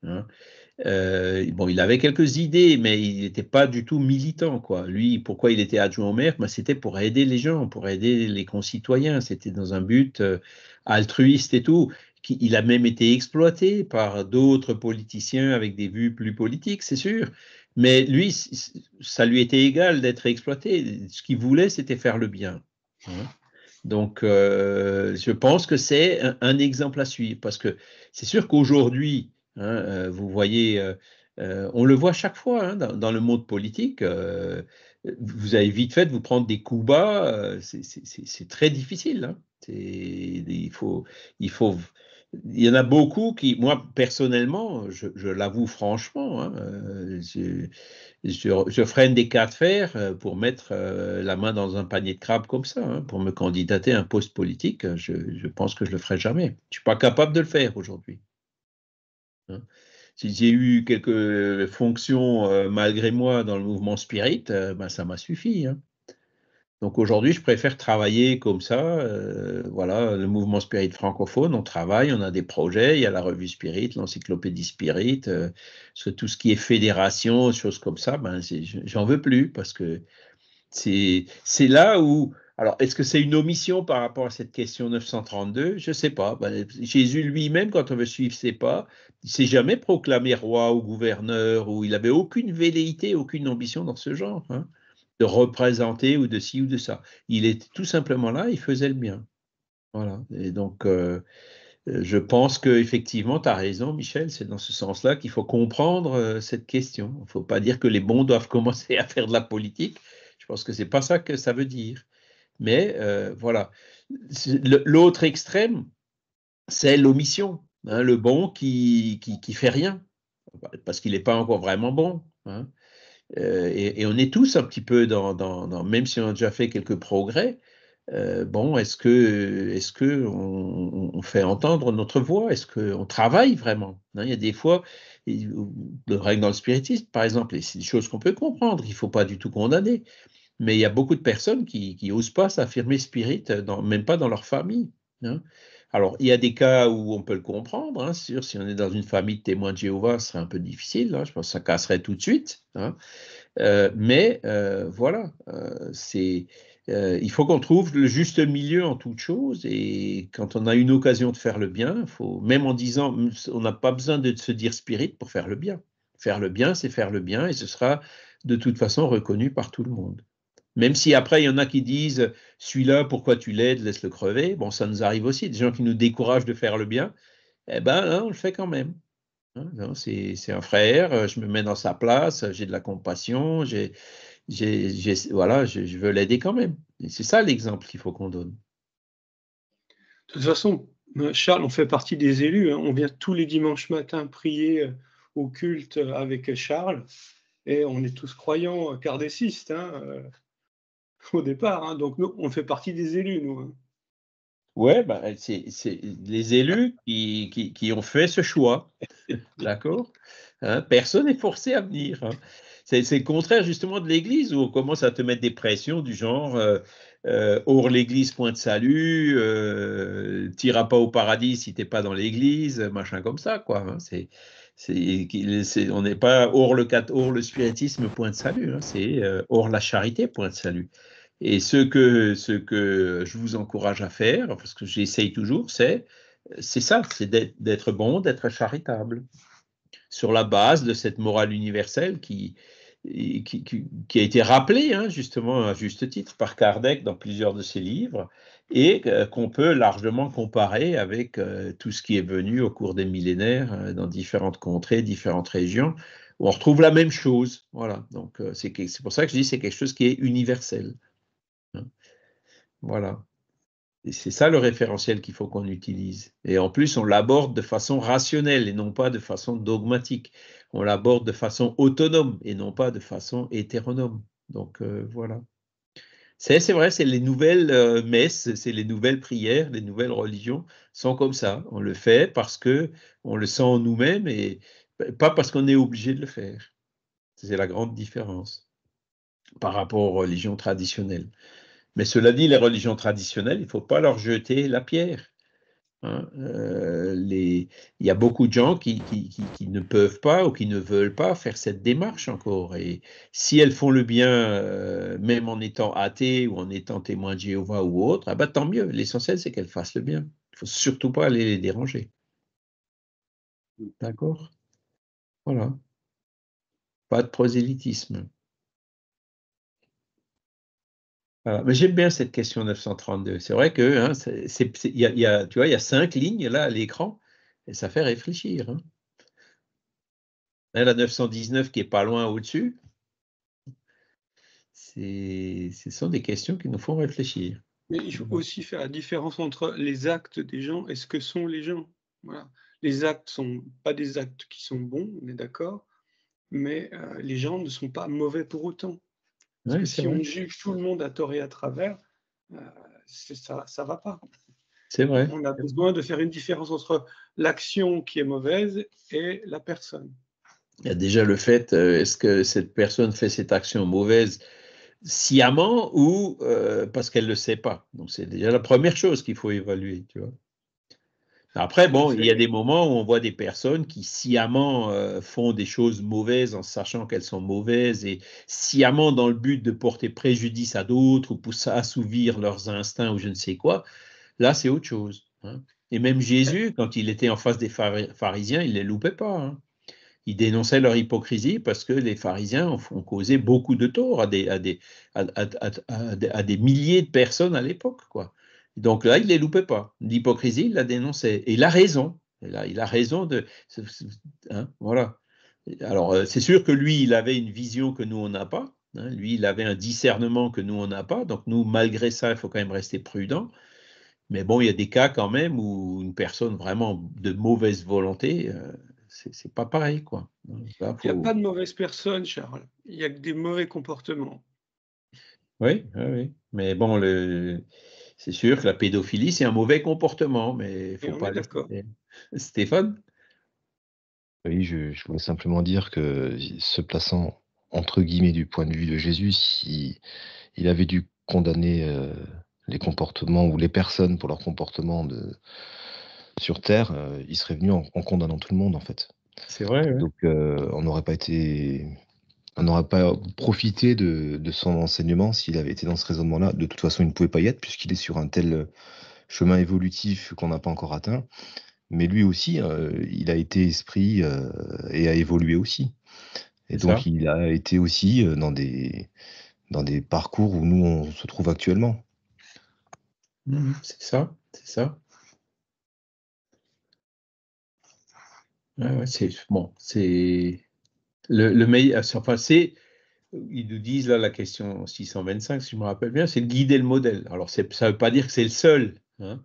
Euh, bon, il avait quelques idées, mais il n'était pas du tout militant, quoi. Lui, pourquoi il était adjoint au maire bah, C'était pour aider les gens, pour aider les concitoyens. C'était dans un but euh, altruiste et tout. Il a même été exploité par d'autres politiciens avec des vues plus politiques, c'est sûr. Mais lui, ça lui était égal d'être exploité. Ce qu'il voulait, c'était faire le bien. Hein. Donc, euh, je pense que c'est un, exemple à suivre parce que c'est sûr qu'aujourd'hui, Hein, euh, vous voyez, euh, euh, on le voit chaque fois hein, dans, le monde politique. vous avez vite fait de vous prendre des coups bas. c'est très difficile. Hein. Il faut, il faut. Il y en a beaucoup qui, moi personnellement, je, l'avoue franchement, je, freine des cas de fer pour mettre la main dans un panier de crabe comme ça, pour me candidater à un poste politique. Je, pense que je le ferai jamais. Je suis pas capable de le faire aujourd'hui. Hein. Si j'ai eu quelques fonctions euh, malgré moi dans le mouvement spirit, euh, ben, ça m'a suffi. Hein. Donc aujourd'hui, je préfère travailler comme ça. Euh, voilà, le mouvement spirit francophone, on travaille, on a des projets, il y a la revue spirit, l'encyclopédie spirit, tout ce qui est fédération, choses comme ça, ben, j'en veux plus parce que c'est là où alors, est-ce que c'est une omission par rapport à cette question 932 Je ne sais pas. Ben, Jésus lui-même, quand on veut suivre ses pas, il s'est jamais proclamé roi ou gouverneur, ou il n'avait aucune velléité, aucune ambition dans ce genre, hein, de représenter ou de ci ou de ça. Il était tout simplement là, il faisait le bien. Voilà. Et donc, euh, euh, je pense qu'effectivement, tu as raison, Michel, c'est dans ce sens-là qu'il faut comprendre euh, cette question. Il ne faut pas dire que les bons doivent commencer à faire de la politique. Je pense que ce n'est pas ça que ça veut dire. Mais euh, voilà. L'autre extrême, c'est l'omission. Hein, le bon qui, qui, qui, fait rien, parce qu'il n'est pas encore vraiment bon. Hein. Euh, et, on est tous un petit peu dans, même si on a déjà fait quelques progrès, euh, bon, est-ce que, est que on, fait entendre notre voix Est-ce qu'on travaille vraiment hein, Il y a des fois, le règne dans le spiritisme, par exemple, c'est des choses qu'on peut comprendre, il ne faut pas du tout condamner. Mais il y a beaucoup de personnes qui n'osent pas s'affirmer spirit, dans, même pas dans leur famille. Hein. Alors, il y a des cas où on peut le comprendre, hein, sûr, si on est dans une famille de témoins de Jéhovah, ce serait un peu difficile, hein, je pense que ça casserait tout de suite. Euh, mais euh, voilà, euh, c'est, il faut qu'on trouve le juste milieu en toute chose, et quand on a une occasion de faire le bien, faut, même en disant, on n'a pas besoin de se dire spirit pour faire le bien. Faire le bien, c'est faire le bien, et ce sera de toute façon reconnu par tout le monde. Même si après, il y en a qui disent celui-là, pourquoi tu l'aides, laisse-le crever. Bon, ça nous arrive aussi, des gens qui nous découragent de faire le bien. Eh ben, hein, on le fait quand même. Hein, c'est un frère, euh, je me mets dans sa place, j'ai de la compassion, j'ai voilà, je, veux l'aider quand même. C'est ça l'exemple qu'il faut qu'on donne. De toute façon, euh, Charles, on fait partie des élus. Hein. On vient tous les dimanches matins prier euh, au culte avec Charles. Et on est tous croyants cardécistes au départ. Hein. donc nous, on fait partie des élus, nous. Hein. Oui, bah, c'est les élus qui, qui, ont fait ce choix. D'accord hein, Personne n'est forcé à venir. C'est le contraire justement de l'Église où on commence à te mettre des pressions du genre hors euh, euh, l'Église, point de salut, euh, t'iras pas au paradis si t'es pas dans l'Église, machin comme ça. quoi. C'est on n'est pas hors le, hors le spiritisme, point de salut, c'est hors la charité, point de salut. Et ce que, ce que je vous encourage à faire, parce que j'essaye toujours, c'est c'est ça, c'est d'être bon, d'être charitable, sur la base de cette morale universelle qui, qui, a été rappelée hein, justement à juste titre par Kardec dans plusieurs de ses livres, et qu'on peut largement comparer avec euh, tout ce qui est venu au cours des millénaires euh, dans différentes contrées, différentes régions, où on retrouve la même chose. Voilà, donc euh, c'est pour ça que je dis c'est quelque chose qui est universel. Voilà. c'est ça le référentiel qu'il faut qu'on utilise. Et en plus, on l'aborde de façon rationnelle et non pas de façon dogmatique. On l'aborde de façon autonome et non pas de façon hétéronome. Donc euh, voilà. C'est, vrai, c'est les nouvelles euh, messes, c'est les nouvelles prières, les nouvelles religions sont comme ça. On le fait parce que on le sent en nous-mêmes et pas parce qu'on est obligé de le faire. C'est la grande différence par rapport aux religions traditionnelles. Mais cela dit, les religions traditionnelles, il ne faut pas leur jeter la pierre. Hein. Euh, il y a beaucoup de gens qui, ne peuvent pas ou qui ne veulent pas faire cette démarche encore. Et si elles font le bien, euh, même en étant athées ou en étant témoins de Jéhovah ou autre, ah bah, tant mieux. L'essentiel, c'est qu'elles fassent le bien. Il ne faut surtout pas aller les déranger. D'accord Voilà. Pas de prosélytisme j'aime bien cette question 932. C'est vrai que hein, y a, tu vois, il y a cinq lignes là à l'écran et ça fait réfléchir. Hein. la 919 qui est pas loin au-dessus, ce sont des questions qui nous font réfléchir. Mais il faut mmh. aussi faire la différence entre les actes des gens et ce que sont les gens. Voilà. Les actes sont pas des actes qui sont bons, on est d'accord, mais euh, les gens ne sont pas mauvais pour autant si on juge tout le monde à tort et à travers, euh, ça ne va pas. C'est vrai. On a besoin de faire une différence entre l'action qui est mauvaise et la personne. Il y a déjà le fait, euh, est-ce que cette personne fait cette action mauvaise sciemment ou euh, parce qu'elle ne le sait pas Donc c'est déjà la première chose qu'il faut évaluer, tu vois. Après, bon, il y a des moments où on voit des personnes qui sciemment euh, font des choses mauvaises en sachant qu'elles sont mauvaises et sciemment dans le but de porter préjudice à d'autres ou pour assouvir leurs instincts ou je ne sais quoi. Là, c'est autre chose. Hein. Et même Jésus, quand il était en face des pharisiens, il ne les loupait pas. Hein. Il dénonçait leur hypocrisie parce que les pharisiens ont, causé beaucoup de tort à des, à, des milliers de personnes à l'époque. quoi. Donc là, il ne les loupait pas. L'hypocrisie, il la dénonçait. Et il a raison. Il a, il a raison de. Hein, voilà. Alors, euh, c'est sûr que lui, il avait une vision que nous, on n'a pas. Hein. lui, il avait un discernement que nous, on n'a pas. Donc, nous, malgré ça, il faut quand même rester prudent. Mais bon, il y a des cas quand même où une personne vraiment de mauvaise volonté, euh, ce c'est pas pareil. Quoi. Il n'y a pas de mauvaise personne, Charles. Il n'y a que des mauvais comportements. Oui, oui, oui. Mais bon, le c'est sûr que la pédophilie, c'est un mauvais comportement, mais il faut pas. D'accord. Stéphane Oui, je, voulais simplement dire que se plaçant entre guillemets du point de vue de Jésus, si, il avait dû condamner euh, les comportements ou les personnes pour leur comportement sur Terre, euh, il serait venu en, condamnant tout le monde en fait. C'est vrai. Donc euh, on n'aurait pas été on n'aurait pas profité de, son enseignement s'il avait été dans ce raisonnement-là. De toute façon, il ne pouvait pas y être puisqu'il est sur un tel euh, chemin évolutif qu'on n'a pas encore atteint. Mais lui aussi, euh, il a été esprit euh, et a évolué aussi. Et donc, il a été aussi dans des, dans des parcours où nous, on se trouve actuellement. Mhm, c'est ça, c'est ça. c'est bon, c'est le, euh, enfin, ils nous disent là la question 625, si je me rappelle bien, c'est de guider le modèle. Alors, ça ne veut pas dire que c'est le seul. Hein.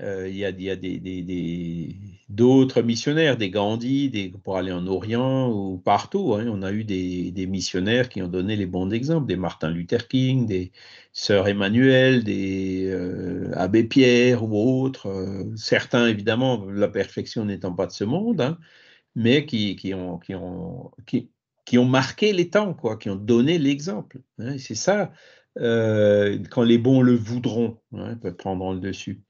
Euh, il y a, d'autres missionnaires, des Gandhi, pour aller en Orient ou partout. Hein. on a eu des, missionnaires qui ont donné les bons exemples, des Martin Luther King, des sœurs Emmanuel, des euh, Abbé Pierre ou autres. certains, évidemment, la perfection n'étant pas de ce monde. Hein mais qui, ont, marqué les temps, quoi, qui ont donné l'exemple. Hein, c'est ça, euh, quand les bons le voudront, hein, prendront le dessus.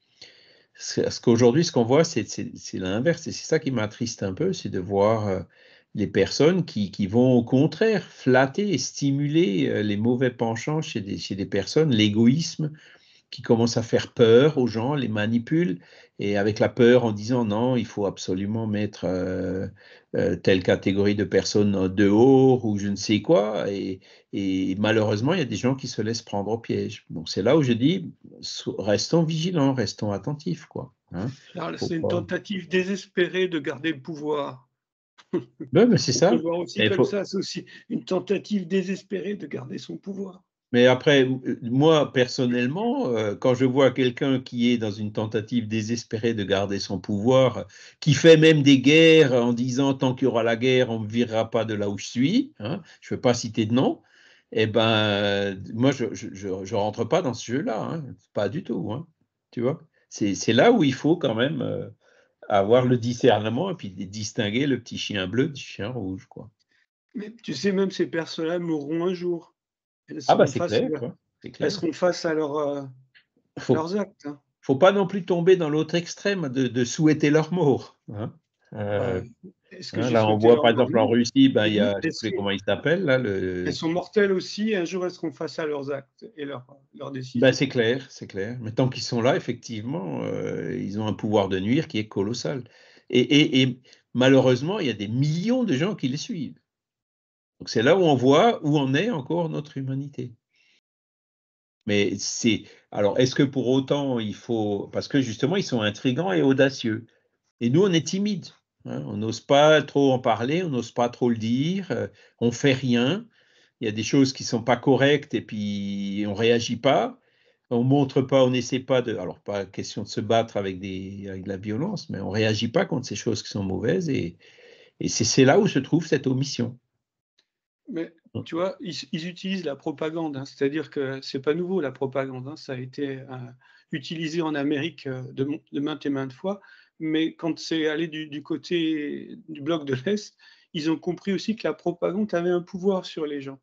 Ce qu'aujourd'hui, ce qu'on voit, c'est l'inverse. Et c'est ça qui m'attriste un peu, c'est de voir euh, les personnes qui, vont au contraire flatter et stimuler euh, les mauvais penchants chez des, chez des personnes, l'égoïsme, qui commence à faire peur aux gens, les manipule et avec la peur en disant non, il faut absolument mettre euh, euh, telle catégorie de personnes dehors ou je ne sais quoi. Et, malheureusement, il y a des gens qui se laissent prendre au piège. Donc c'est là où je dis, restons vigilants, restons attentifs. Hein. Ah, c'est une tentative désespérée de garder le pouvoir. Oui, mais c'est ça. ça, c'est aussi une tentative désespérée de garder son pouvoir. Mais après, euh, moi, personnellement, euh, quand je vois quelqu'un qui est dans une tentative désespérée de garder son pouvoir, qui fait même des guerres en disant tant qu'il y aura la guerre, on ne me virera pas de là où je suis, hein, je ne veux pas citer de nom, eh ben, moi, je ne rentre pas dans ce jeu-là, hein, pas du tout. Hein, tu vois C'est là où il faut quand même euh, avoir le discernement et puis distinguer le petit chien bleu du chien rouge. Quoi. Mais tu sais, même ces personnes-là mourront un jour ah bah c'est clair, seront face à, euh, leurs actes. Il hein. ne Faut pas non plus tomber dans l'autre extrême de, souhaiter leur mort. Hein. Euh, hein, là, on voit par exemple en Russie, bah, il y a, je sais comment ils s'appellent. Le... Elles sont mortels aussi, un jour est-ce qu'on fasse à leurs actes et leurs décisions. Bah, c'est clair, c'est clair. Mais tant qu'ils sont là, effectivement, euh, ils ont un pouvoir de nuire qui est colossal. et, malheureusement, il y a des millions de gens qui les suivent. Donc c'est là où on voit où en est encore notre humanité. Mais c'est alors est-ce que pour autant il faut parce que justement ils sont intrigants et audacieux et nous on est timide, hein. on n'ose pas trop en parler, on n'ose pas trop le dire, euh, on fait rien. Il y a des choses qui sont pas correctes et puis on réagit pas, on montre pas, on n'essaie pas de alors pas question de se battre avec des de la violence, mais on réagit pas contre ces choses qui sont mauvaises et et c'est là où se trouve cette omission. Mais tu vois, ils, utilisent la propagande, hein. c'est-à-dire que c'est pas nouveau la propagande, hein. ça a été euh, utilisé en Amérique euh, de, maintes et maintes fois, mais quand c'est allé du, côté du bloc de l'Est, ils ont compris aussi que la propagande avait un pouvoir sur les gens.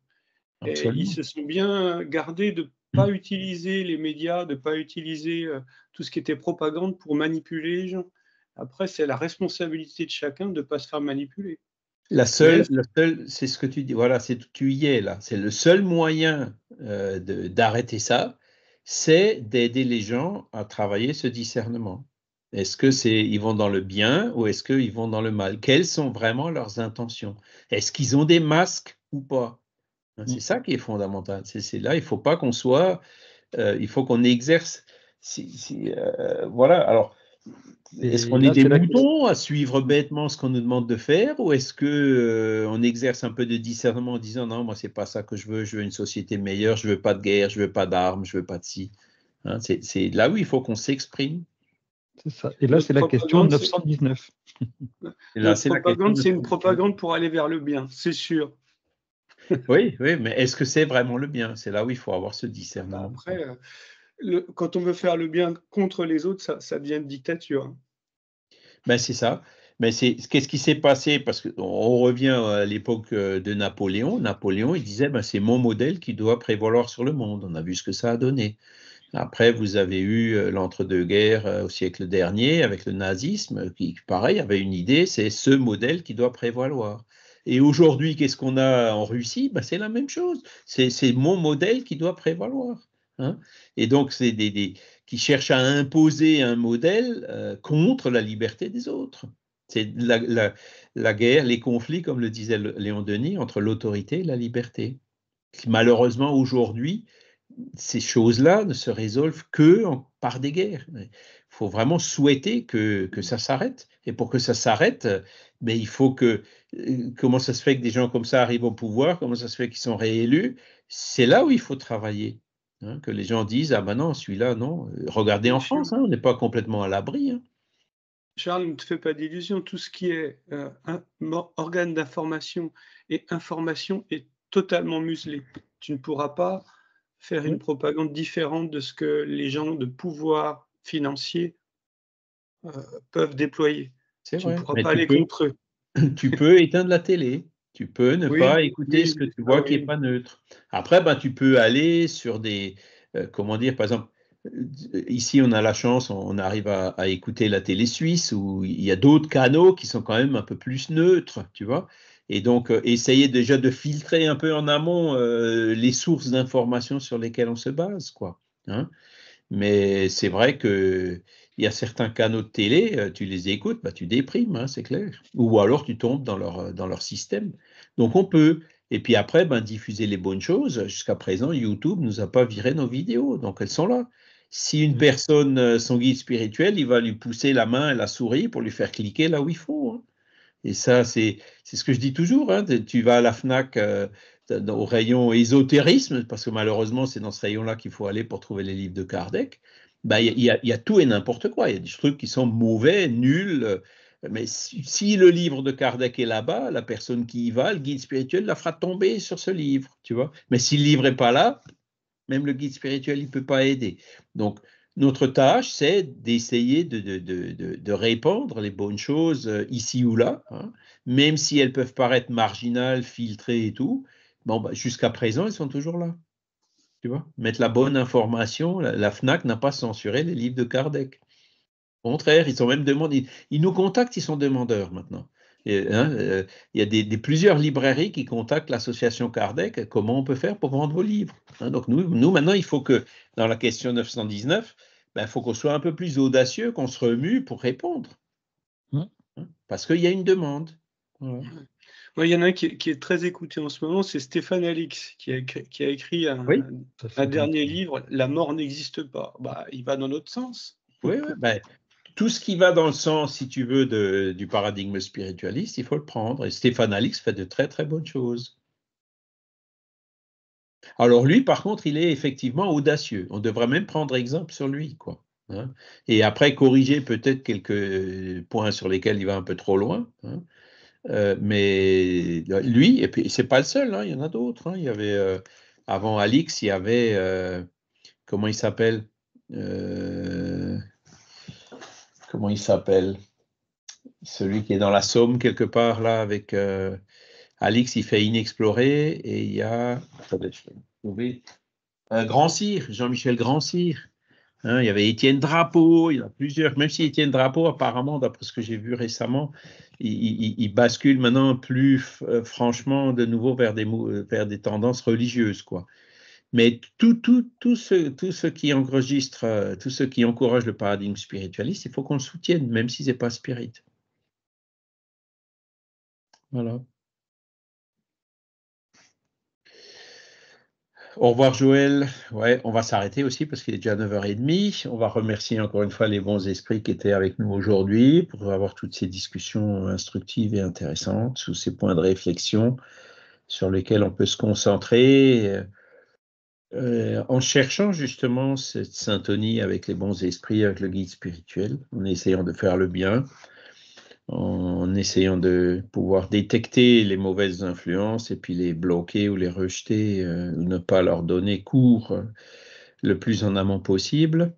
ils se sont bien gardés de ne pas mm. utiliser les médias, de ne pas utiliser euh, tout ce qui était propagande pour manipuler les gens. Après, c'est la responsabilité de chacun de ne pas se faire manipuler. La seule, c'est ce que tu dis. Voilà, c'est tu y es là. C'est le seul moyen euh, d'arrêter ça, c'est d'aider les gens à travailler ce discernement. Est-ce que c'est ils vont dans le bien ou est-ce qu'ils vont dans le mal Quelles sont vraiment leurs intentions Est-ce qu'ils ont des masques ou pas hein, mmh. C'est ça qui est fondamental. C'est là, il faut pas qu'on soit, euh, il faut qu'on exerce. Euh, voilà. Alors est-ce qu'on est, des moutons à suivre bêtement ce qu'on nous demande de faire ou est-ce que euh, on exerce un peu de discernement en disant non moi c'est pas ça que je veux, je veux une société meilleure, je veux pas de guerre, je veux pas d'armes, je veux pas de ci. Hein, c'est là où il faut qu'on s'exprime. Et là c'est la question 919. la propagande c'est une propagande pour aller vers le bien, c'est sûr. oui, oui, mais est-ce que c'est vraiment le bien C'est là où il faut avoir ce discernement. Après, euh, quand on veut faire le bien contre les autres, ça, devient une dictature. Ben, c'est ça. Mais c'est qu'est-ce qui s'est passé Parce qu'on revient à l'époque euh, de Napoléon. Napoléon, il disait ben, c'est mon modèle qui doit prévaloir sur le monde. On a vu ce que ça a donné. Après, vous avez eu euh, l'entre-deux-guerres euh, au siècle dernier avec le nazisme, qui, pareil, avait une idée c'est ce modèle qui doit prévaloir. Et aujourd'hui, qu'est-ce qu'on a en Russie ben, C'est la même chose. C'est mon modèle qui doit prévaloir. Hein. et donc, c'est des, qui cherchent à imposer un modèle euh, contre la liberté des autres. C'est la, guerre, les conflits, comme le disait Léon Denis, entre l'autorité et la liberté. Malheureusement, aujourd'hui, ces choses-là ne se résolvent que par des guerres. Il faut vraiment souhaiter que, que ça s'arrête. Et pour que ça s'arrête, mais il faut que. Euh, comment ça se fait que des gens comme ça arrivent au pouvoir Comment ça se fait qu'ils sont réélus C'est là où il faut travailler. Hein, que les gens disent Ah ben non, celui-là, non. Regardez en France, hein, on n'est pas complètement à l'abri. Hein. Charles, ne te fais pas d'illusions, tout ce qui est euh, organe d'information et information est totalement muselé. Tu ne pourras pas faire une propagande différente de ce que les gens de pouvoir financier euh, peuvent déployer. Tu ne pourras pas aller contre eux. Tu peux éteindre la télé, tu peux ne pas écouter ce que tu vois qui n'est pas neutre. Après, ben, tu peux aller sur des. Euh, comment dire, par exemple, euh, ici, on a la chance, on arrive à, écouter la télé suisse où il y a d'autres canaux qui sont quand même un peu plus neutres, tu vois. Et donc, euh, essayer déjà de filtrer un peu en amont les sources d'informations sur lesquelles on se base, quoi. Hein. Mais c'est vrai que il y a certains canaux de télé, euh, tu les écoutes, bah, tu déprimes, hein, c'est clair. Ou alors tu tombes dans leur, euh, dans leur système. Donc on peut. Et puis après, ben, diffuser les bonnes choses. Jusqu'à présent, YouTube nous a pas viré nos vidéos, donc elles sont là. Si une mmh. personne, euh, son guide spirituel, il va lui pousser la main et la souris pour lui faire cliquer là où il faut. Hein. Et ça, c'est ce que je dis toujours. Hein, tu vas à la FNAC. au rayon ésotérisme, parce que malheureusement, c'est dans ce rayon-là qu'il faut aller pour trouver les livres de Kardec. Bah, il y, a tout et n'importe quoi. Il y a des trucs qui sont mauvais, nuls. Euh, mais si, le livre de Kardec est là-bas, la personne qui y va, le guide spirituel, la fera tomber sur ce livre, tu vois. Mais si le livre n'est pas là, même le guide spirituel, il peut pas aider. Donc, notre tâche, c'est d'essayer de, répandre les bonnes choses euh, ici ou là, hein. même si elles peuvent paraître marginales, filtrées et tout. Bon, bah, jusqu'à présent, elles sont toujours là tu vois, mettre la bonne information. La, FNAC n'a pas censuré les livres de Kardec. Au contraire, ils sont même demandés, ils, nous contactent, ils sont demandeurs maintenant. Hein, euh, il y a des, plusieurs librairies qui contactent l'association Kardec. Comment on peut faire pour vendre vos livres hein. Donc nous, nous, maintenant, il faut que dans la question 919, ben, il faut qu'on soit un peu plus audacieux, qu'on se remue pour répondre, mmh. hein, parce qu'il y a une demande. Mmh il y en a un qui, est très écouté en ce moment, c'est Stéphane Alix, qui a, écrit un, dernier livre, La mort n'existe pas. Bah, il va dans notre sens. Oui, bah, tout ce qui va dans le sens, si tu veux, du paradigme spiritualiste, il faut le prendre. Et Stéphane Alix fait de très, très bonnes choses. Alors lui, par contre, il est effectivement audacieux. On devrait même prendre exemple sur lui, quoi. Hein. Et après, corriger peut-être quelques euh, points sur lesquels il va un peu trop loin. Hein. Euh, mais lui, et puis c'est pas le seul, hein, il y en a d'autres. Hein. il y avait euh, avant Alix, il y avait euh, comment il s'appelle Comment il s'appelle Celui qui est dans la Somme quelque part là avec Alix, il fait inexploré et il y a attendez, Grand Cyr, Jean-Michel Grand Cyr. Hein, il y avait Étienne Drapeau, il y en a plusieurs, même si Étienne Drapeau, apparemment, d'après ce que j'ai vu récemment, il, bascule maintenant plus euh, franchement de nouveau vers des, euh, vers des tendances religieuses. quoi. Mais tout, tout, tout, ce, tout ce qui enregistre, euh, tout qui encourage le paradigme spiritualiste, il faut qu'on le soutienne, même si ce n'est pas spirit. Voilà. Au revoir Joël. Ouais, on va s'arrêter aussi parce qu'il est déjà 9h30. On va remercier encore une fois les bons esprits qui étaient avec nous aujourd'hui pour avoir toutes ces discussions instructives et intéressantes, tous ces points de réflexion sur lesquels on peut se concentrer euh, euh, en cherchant justement cette syntonie avec les bons esprits, avec le guide spirituel, en essayant de faire le bien, en essayant de pouvoir détecter les mauvaises influences et puis les bloquer ou les rejeter, euh, ou ne pas leur donner cours euh, le plus en amont possible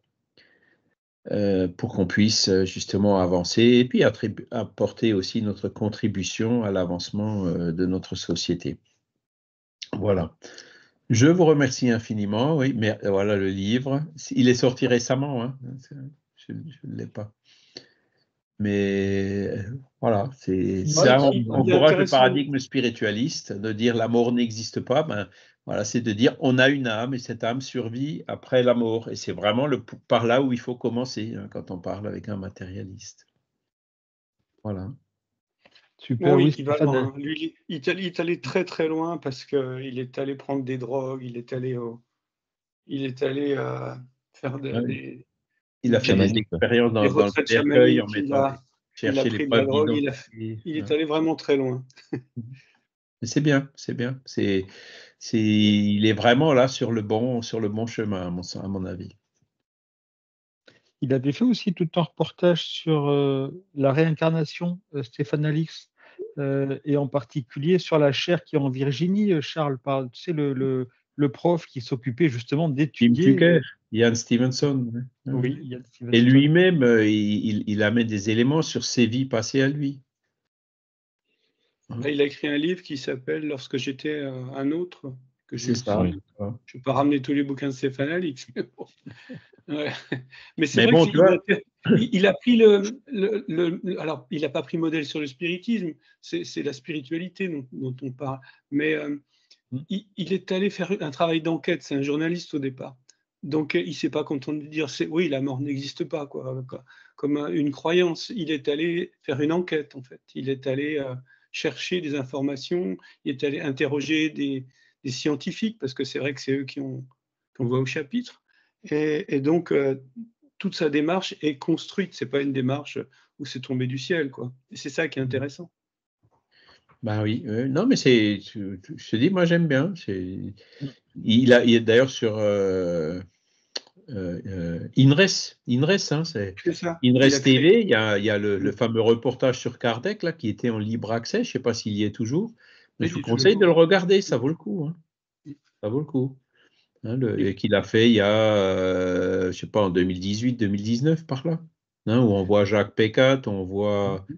euh, pour qu'on puisse justement avancer et puis apporter aussi notre contribution à l'avancement de notre société. Voilà. Je vous remercie infiniment. Oui, mais voilà le livre. Il est sorti récemment. Hein. Je ne l'ai pas. Mais voilà, c'est ça, on, le paradigme spiritualiste de dire la mort n'existe pas. Ben, voilà, c'est de dire on a une âme et cette âme survit après la mort. Et c'est vraiment le, par là où il faut commencer hein, quand on parle avec un matérialiste. Voilà. Super, oui, il, est allé, très très loin parce qu'il est allé prendre des drogues, il est allé, il est allé euh, faire des ah il a fait des expériences dans, le cercueil en mettant chercher les preuves. il, il, est hein. allé vraiment très loin. c'est bien, c'est bien. C'est, c'est, il est vraiment là sur le bon, sur le bon chemin, à mon, à mon avis. Il avait fait aussi tout un reportage sur euh, la réincarnation, euh, Stéphane Alix, euh, et en particulier sur la chair qui est en Virginie, Charles, parle. tu sais, le le prof qui s'occupait justement d'étudier. Ian Stevenson. Hein. Oui, Ian Stevenson. Et lui-même, euh, il, il, amène des éléments sur ses vies passées à lui. Bah, il a écrit un livre qui s'appelle Lorsque j'étais un autre. Que c'est ça. Je ne peux pas ramener tous les bouquins de Stéphane Alix. Mais, c'est vrai qu'il a, il a pris le, le, Alors, il n'a pas pris modèle sur le spiritisme, c'est, la spiritualité dont, on parle. Mais. Euh, Hmm. Il, est allé faire un travail d'enquête, c'est un journaliste au départ. Donc il ne s'est pas contenté de dire c'est oui, la mort n'existe pas, quoi, comme une croyance. Il est allé faire une enquête, en fait. Il est allé euh, chercher des informations, il est allé interroger des, scientifiques, parce que c'est vrai que c'est eux qui ont, qu'on voit au chapitre. Et, donc, euh, toute sa démarche est construite, c'est pas une démarche où c'est tombé du ciel, quoi. c'est ça qui est hmm. intéressant. Bah oui, non, mais c'est, je te dis, moi j'aime bien. C'est, mm. il, a, est d'ailleurs sur euh, euh, euh, Inres, Inres, hein, c'est, Inres TV. Il y a, le, fameux reportage sur Kardec là, qui était en libre accès. Je ne sais pas s'il y est toujours, mais, je vous conseille de le regarder, ça vaut le coup. Hein. Ça vaut le coup. Et hein, qu'il a fait il y a, je sais pas, en 2018, 2019 par là, où on voit Jacques Pécat, on voit. Mm-hmm.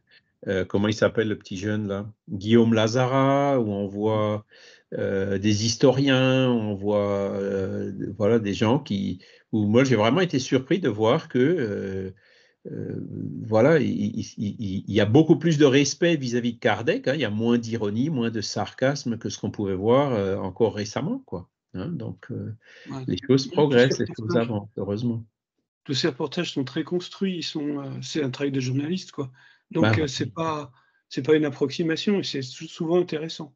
Euh, comment il s'appelle le petit jeune là Guillaume Lazara, où on voit euh, des historiens, on voit euh, voilà, des gens qui. Où moi, j'ai vraiment été surpris de voir que. voilà, il, y a beaucoup plus de respect vis-à-vis de Kardec. Hein. il y a moins d'ironie, moins de sarcasme que ce qu'on pouvait voir encore récemment, quoi. Hein. donc, les choses progressent, les choses avancent, heureusement. Tous ces reportages sont très construits. Sont, c'est un travail de journaliste, quoi. Bah, Donc, euh, ce c'est pas c'est pas une approximation, et c'est souvent intéressant.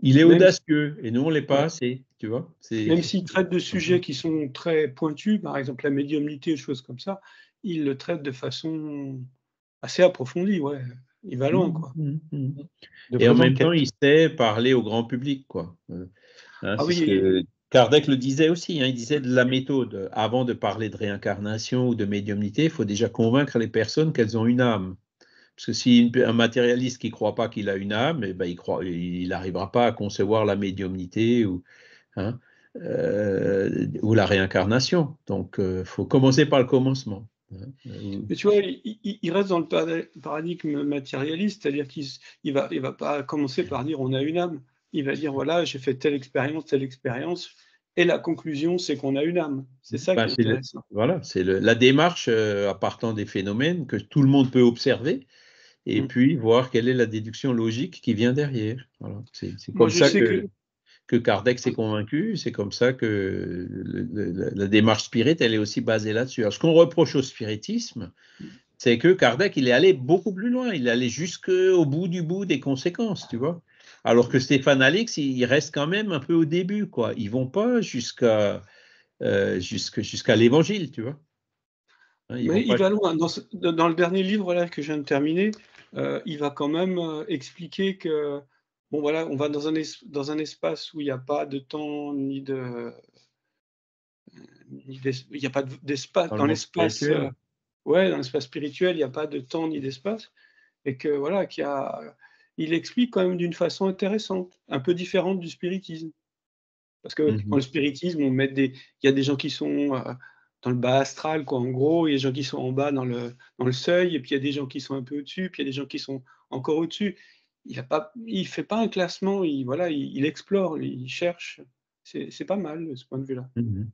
Il est audacieux et nous on l'est pas assez, tu vois. Même s'il traite de sujets mhm. qui sont très pointus, par exemple la médiumnité ou choses comme ça, il le traite de façon assez approfondie, ouais. Il va loin, quoi. Mhm, mhm. Et en même temps, il sait parler au grand public, quoi. Euh, hein, ah Kardec le disait aussi, hein, il disait de la méthode. Avant de parler de réincarnation ou de médiumnité, il faut déjà convaincre les personnes qu'elles ont une âme. Parce que si un matérialiste qui ne croit pas qu'il a une âme, eh ben il n'arrivera pas à concevoir la médiumnité ou, hein, euh, ou la réincarnation. Donc, il euh, faut commencer par le commencement. Hein, Mais tu vois, il, reste dans le paradigme matérialiste, c'est-à-dire qu'il ne va, il va pas commencer par dire on a une âme. Il va dire voilà, j'ai fait telle expérience, telle expérience, et la conclusion, c'est qu'on a une âme. C'est ça ben, qui est, voilà, c'est la démarche à euh, partant des phénomènes que tout le monde peut observer et mmh. puis voir quelle est la déduction logique qui vient derrière. C'est comme ça que, Kardec s'est convaincu, c'est comme ça que la démarche spirite, elle est aussi basée là-dessus. Ce qu'on reproche au spiritisme, c'est que Kardec, il est allé beaucoup plus loin, il est allé jusqu'au bout du bout des conséquences, tu vois. Alors que Stéphane Alix, il reste quand même un peu au début, quoi. Ils vont pas jusqu'à euh, jusqu'à l'évangile, tu vois. Hein, oui, il va loin. Dans, dans, le dernier livre là que je viens de terminer, euh, il va quand même euh, expliquer que bon voilà, on va dans un, dans un espace où il n'y a pas de temps ni de euh, il n'y a pas d'espace dans l'espace ouais dans l'espace spirituel il n'y a pas de temps ni d'espace et que voilà qu'il a il explique quand même d'une façon intéressante un peu différente du spiritisme parce que mm-hmm. dans le spiritisme on met des il y a des gens qui sont dans le bas astral, quoi. En gros, il y a des gens qui sont en bas dans le, dans le seuil, et puis il y a des gens qui sont un peu au-dessus, puis il y a des gens qui sont encore au-dessus. Il ne fait pas un classement, il, voilà, il, explore, il cherche. C'est pas mal de ce point de vue-là. Mhm.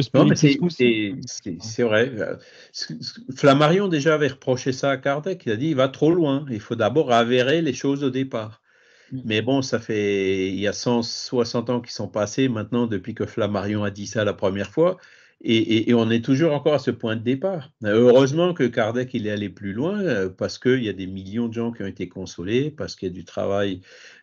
C'est vrai. Flammarion déjà avait reproché ça à Kardec. Il a dit il va trop loin. Il faut d'abord avérer les choses au départ. Mm. Mais bon, ça fait il y a 160 ans qui sont passés maintenant depuis que Flammarion a dit ça la première fois. Et, on est toujours encore à ce point de départ. Euh, heureusement que Kardec il est allé plus loin euh, parce qu'il y a des millions de gens qui ont été consolés, parce qu'il y a du travail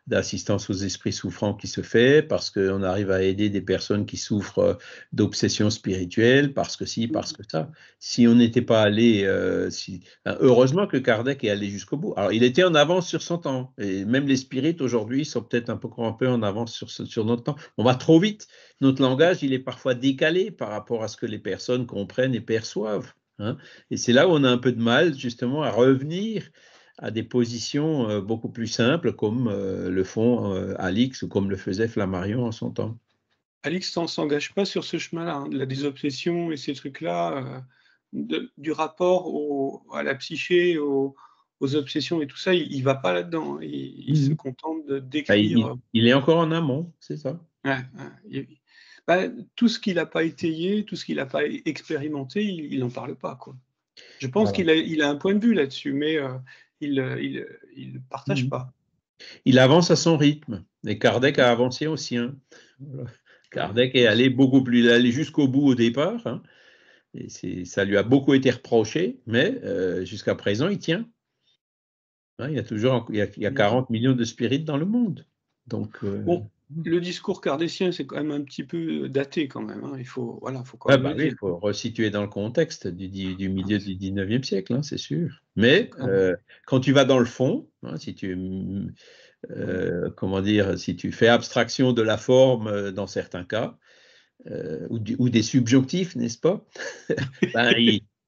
d'assistance aux esprits souffrants qui se fait, parce qu'on arrive à aider des personnes qui souffrent euh, d'obsessions spirituelles, parce que si, parce que ça. Si on n'était pas allé, euh, si, heureusement que Kardec est allé jusqu'au bout. Alors, il était en avance sur son temps, et même les spirites aujourd'hui sont peut-être un peu, en avance sur, sur notre temps. On va trop vite. Notre langage, il est parfois décalé par rapport à ce que les personnes comprennent et perçoivent. Hein. Et c'est là où on a un peu de mal, justement, à revenir à des positions euh, beaucoup plus simples comme euh, le font euh, Alix ou comme le faisait Flammarion en son temps. Alix ne s'engage pas sur ce chemin-là, hein, de la désobsession et ces trucs-là, du rapport à la psyché, aux obsessions et tout ça, il, ne va pas là-dedans. Hein. il, se mhm. contente de bah, décrire. il, est encore en amont, c'est ça. Ouais, bah, tout ce qu'il n'a pas étayé, tout ce qu'il n'a pas expérimenté, il n'en parle pas. Quoi. Je pense qu'il a, il a, un point de vue là-dessus, mais il ne euh, euh, partage mhm. pas. Il avance à son rythme. Et Kardec a avancé aussi. Hein. Kardec est allé beaucoup plus, allé jusqu'au bout au départ. Hein. ça lui a beaucoup été reproché, mais euh, jusqu'à présent, il tient. Hein, il y a toujours il y a, 40 millions de spirites dans le monde. Donc, le discours cardésien c'est quand même un petit peu daté quand même. Hein. Il faut, voilà, faut quand ah bah faut resituer dans le contexte du, milieu ah. du 19e siècle, hein, c'est sûr. Mais ah euh, quand tu vas dans le fond, hein, si tu euh, comment dire, si tu fais abstraction de la forme euh, dans certains cas, ou, des subjonctifs, n'est-ce pas ben,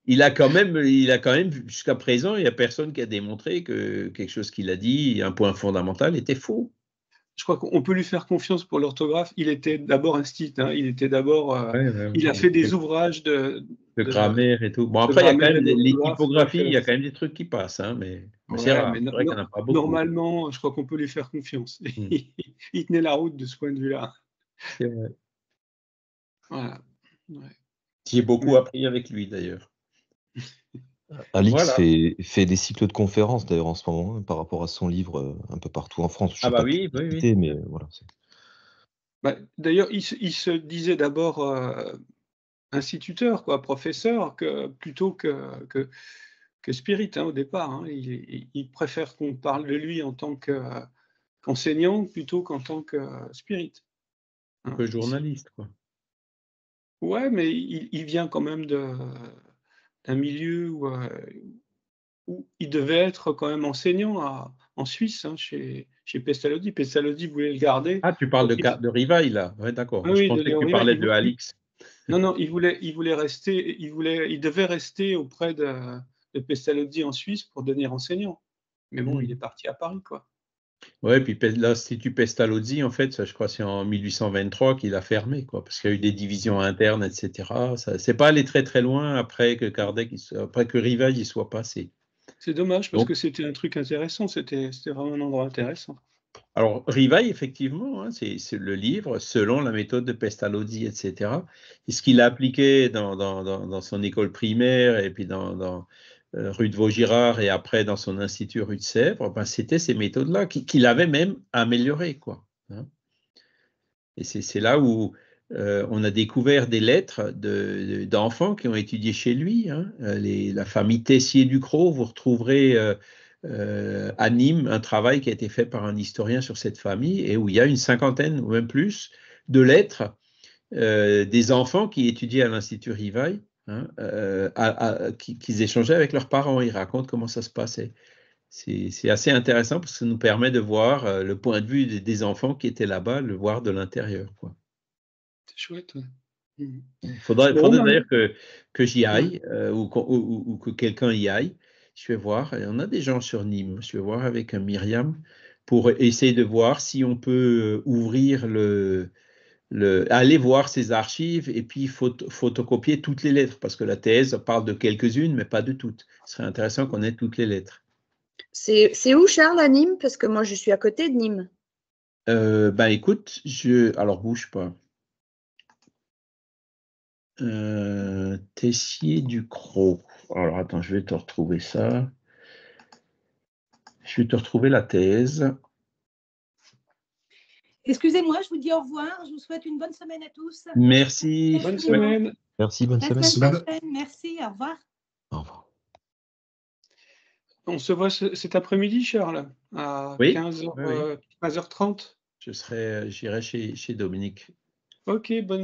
il, a quand même, il a quand même, jusqu'à présent, il n'y a personne qui a démontré que quelque chose qu'il a dit, un point fondamental, était faux je crois qu'on peut lui faire confiance pour l'orthographe. Il était d'abord un site, hein. il était d'abord, euh, il a fait des ouvrages de, de, grammaire et tout. Bon après, il y a quand même des, typographies, euh, il y a quand même des trucs qui passent, hein, mais, c'est Normalement, je crois qu'on peut lui faire confiance. Hmm. il tenait la route de ce point de vue-là. C'est vrai. Voilà. Qui est beaucoup appris avec lui d'ailleurs. Alix fait, des cycles de conférences d'ailleurs en ce moment hein, par rapport à son livre euh, un peu partout en France. ah bah oui, oui, mais euh, voilà. Bah, d'ailleurs, il, se disait d'abord euh, instituteur, quoi, professeur, que, plutôt que, que, spirit hein, au départ. Hein. Il, préfère qu'on parle de lui en tant qu'enseignant plutôt qu'en tant que spirit. Un peu journaliste, quoi. Ouais, mais il, vient quand même de un milieu euh, où, il devait être quand même enseignant en Suisse, hein, chez, chez Pestalozzi. Pestalozzi voulait le garder. Ah, tu parles de, de Rivail, là d'accord. Je pensais que tu parlais de Alix. Non, non, il voulait, il voulait rester, il, voulait, il devait rester auprès de, de en Suisse pour devenir enseignant. Mais bon, il hmm. est parti à Paris, quoi. Oui, puis l'Institut Pestalozzi, en fait, ça, je crois que c'est en 1823 qu'il a fermé, quoi, parce qu'il y a eu des divisions internes, etc. Ça, c'est pas allé très très loin après que Kardec, après que Rivage y soit passé. C'est dommage, parce que c'était un truc intéressant, c'était, vraiment un endroit intéressant. Alors, Rivail, effectivement, hein, c'est, le livre selon la méthode de Pestalozzi, etc. Et ce qu'il a appliqué dans, dans son école primaire et puis dans, euh, rue de Vaugirard et après dans son institut rue de Sèvres, ben, c'était ces méthodes-là qu'il avait même amélioré. Quoi. Hein. Et c'est là où euh, on a découvert des lettres d'enfants qui ont étudié chez lui. Hein. Euh, la famille Tessier-Ducrot, vous retrouverez à Nîmes un travail qui a été fait par un historien sur cette famille et où il y a une cinquantaine ou même plus de lettres des enfants qui étudiaient à l'Institut Rivail Hein, euh, qu'ils échangeaient avec leurs parents. Ils racontent comment ça se passait. C'est assez intéressant parce que ça nous permet de voir euh, le point de vue des, enfants qui étaient là-bas, le voir de l'intérieur. C'est chouette. Il faudrait, que, j'y aille euh, ou, que quelqu'un y aille. Je vais voir, on a des gens sur Nîmes, je vais voir avec Myriam pour essayer de voir si on peut ouvrir le, aller voir ses archives et puis faut photocopier toutes les lettres, parce que la thèse parle de quelques-unes, mais pas de toutes. Ce serait intéressant qu'on ait toutes les lettres. C'est où, Charles, à Nîmes Parce que moi, je suis à côté de Nîmes. Euh, ben, écoute, je. Alors, bouge pas. Euh, Tessier du Croc. Alors, attends, je vais te retrouver ça. Je vais te retrouver la thèse. Excusez-moi, je vous dis au revoir. Je vous souhaite une bonne semaine à tous. Merci. Bonne semaine. Merci, bonne semaine. Merci, au revoir. Au revoir. On se voit cet après-midi, Charles, à 15h, euh, 30 Je serai, euh, j'irai chez, chez Dominique. Ok, bonne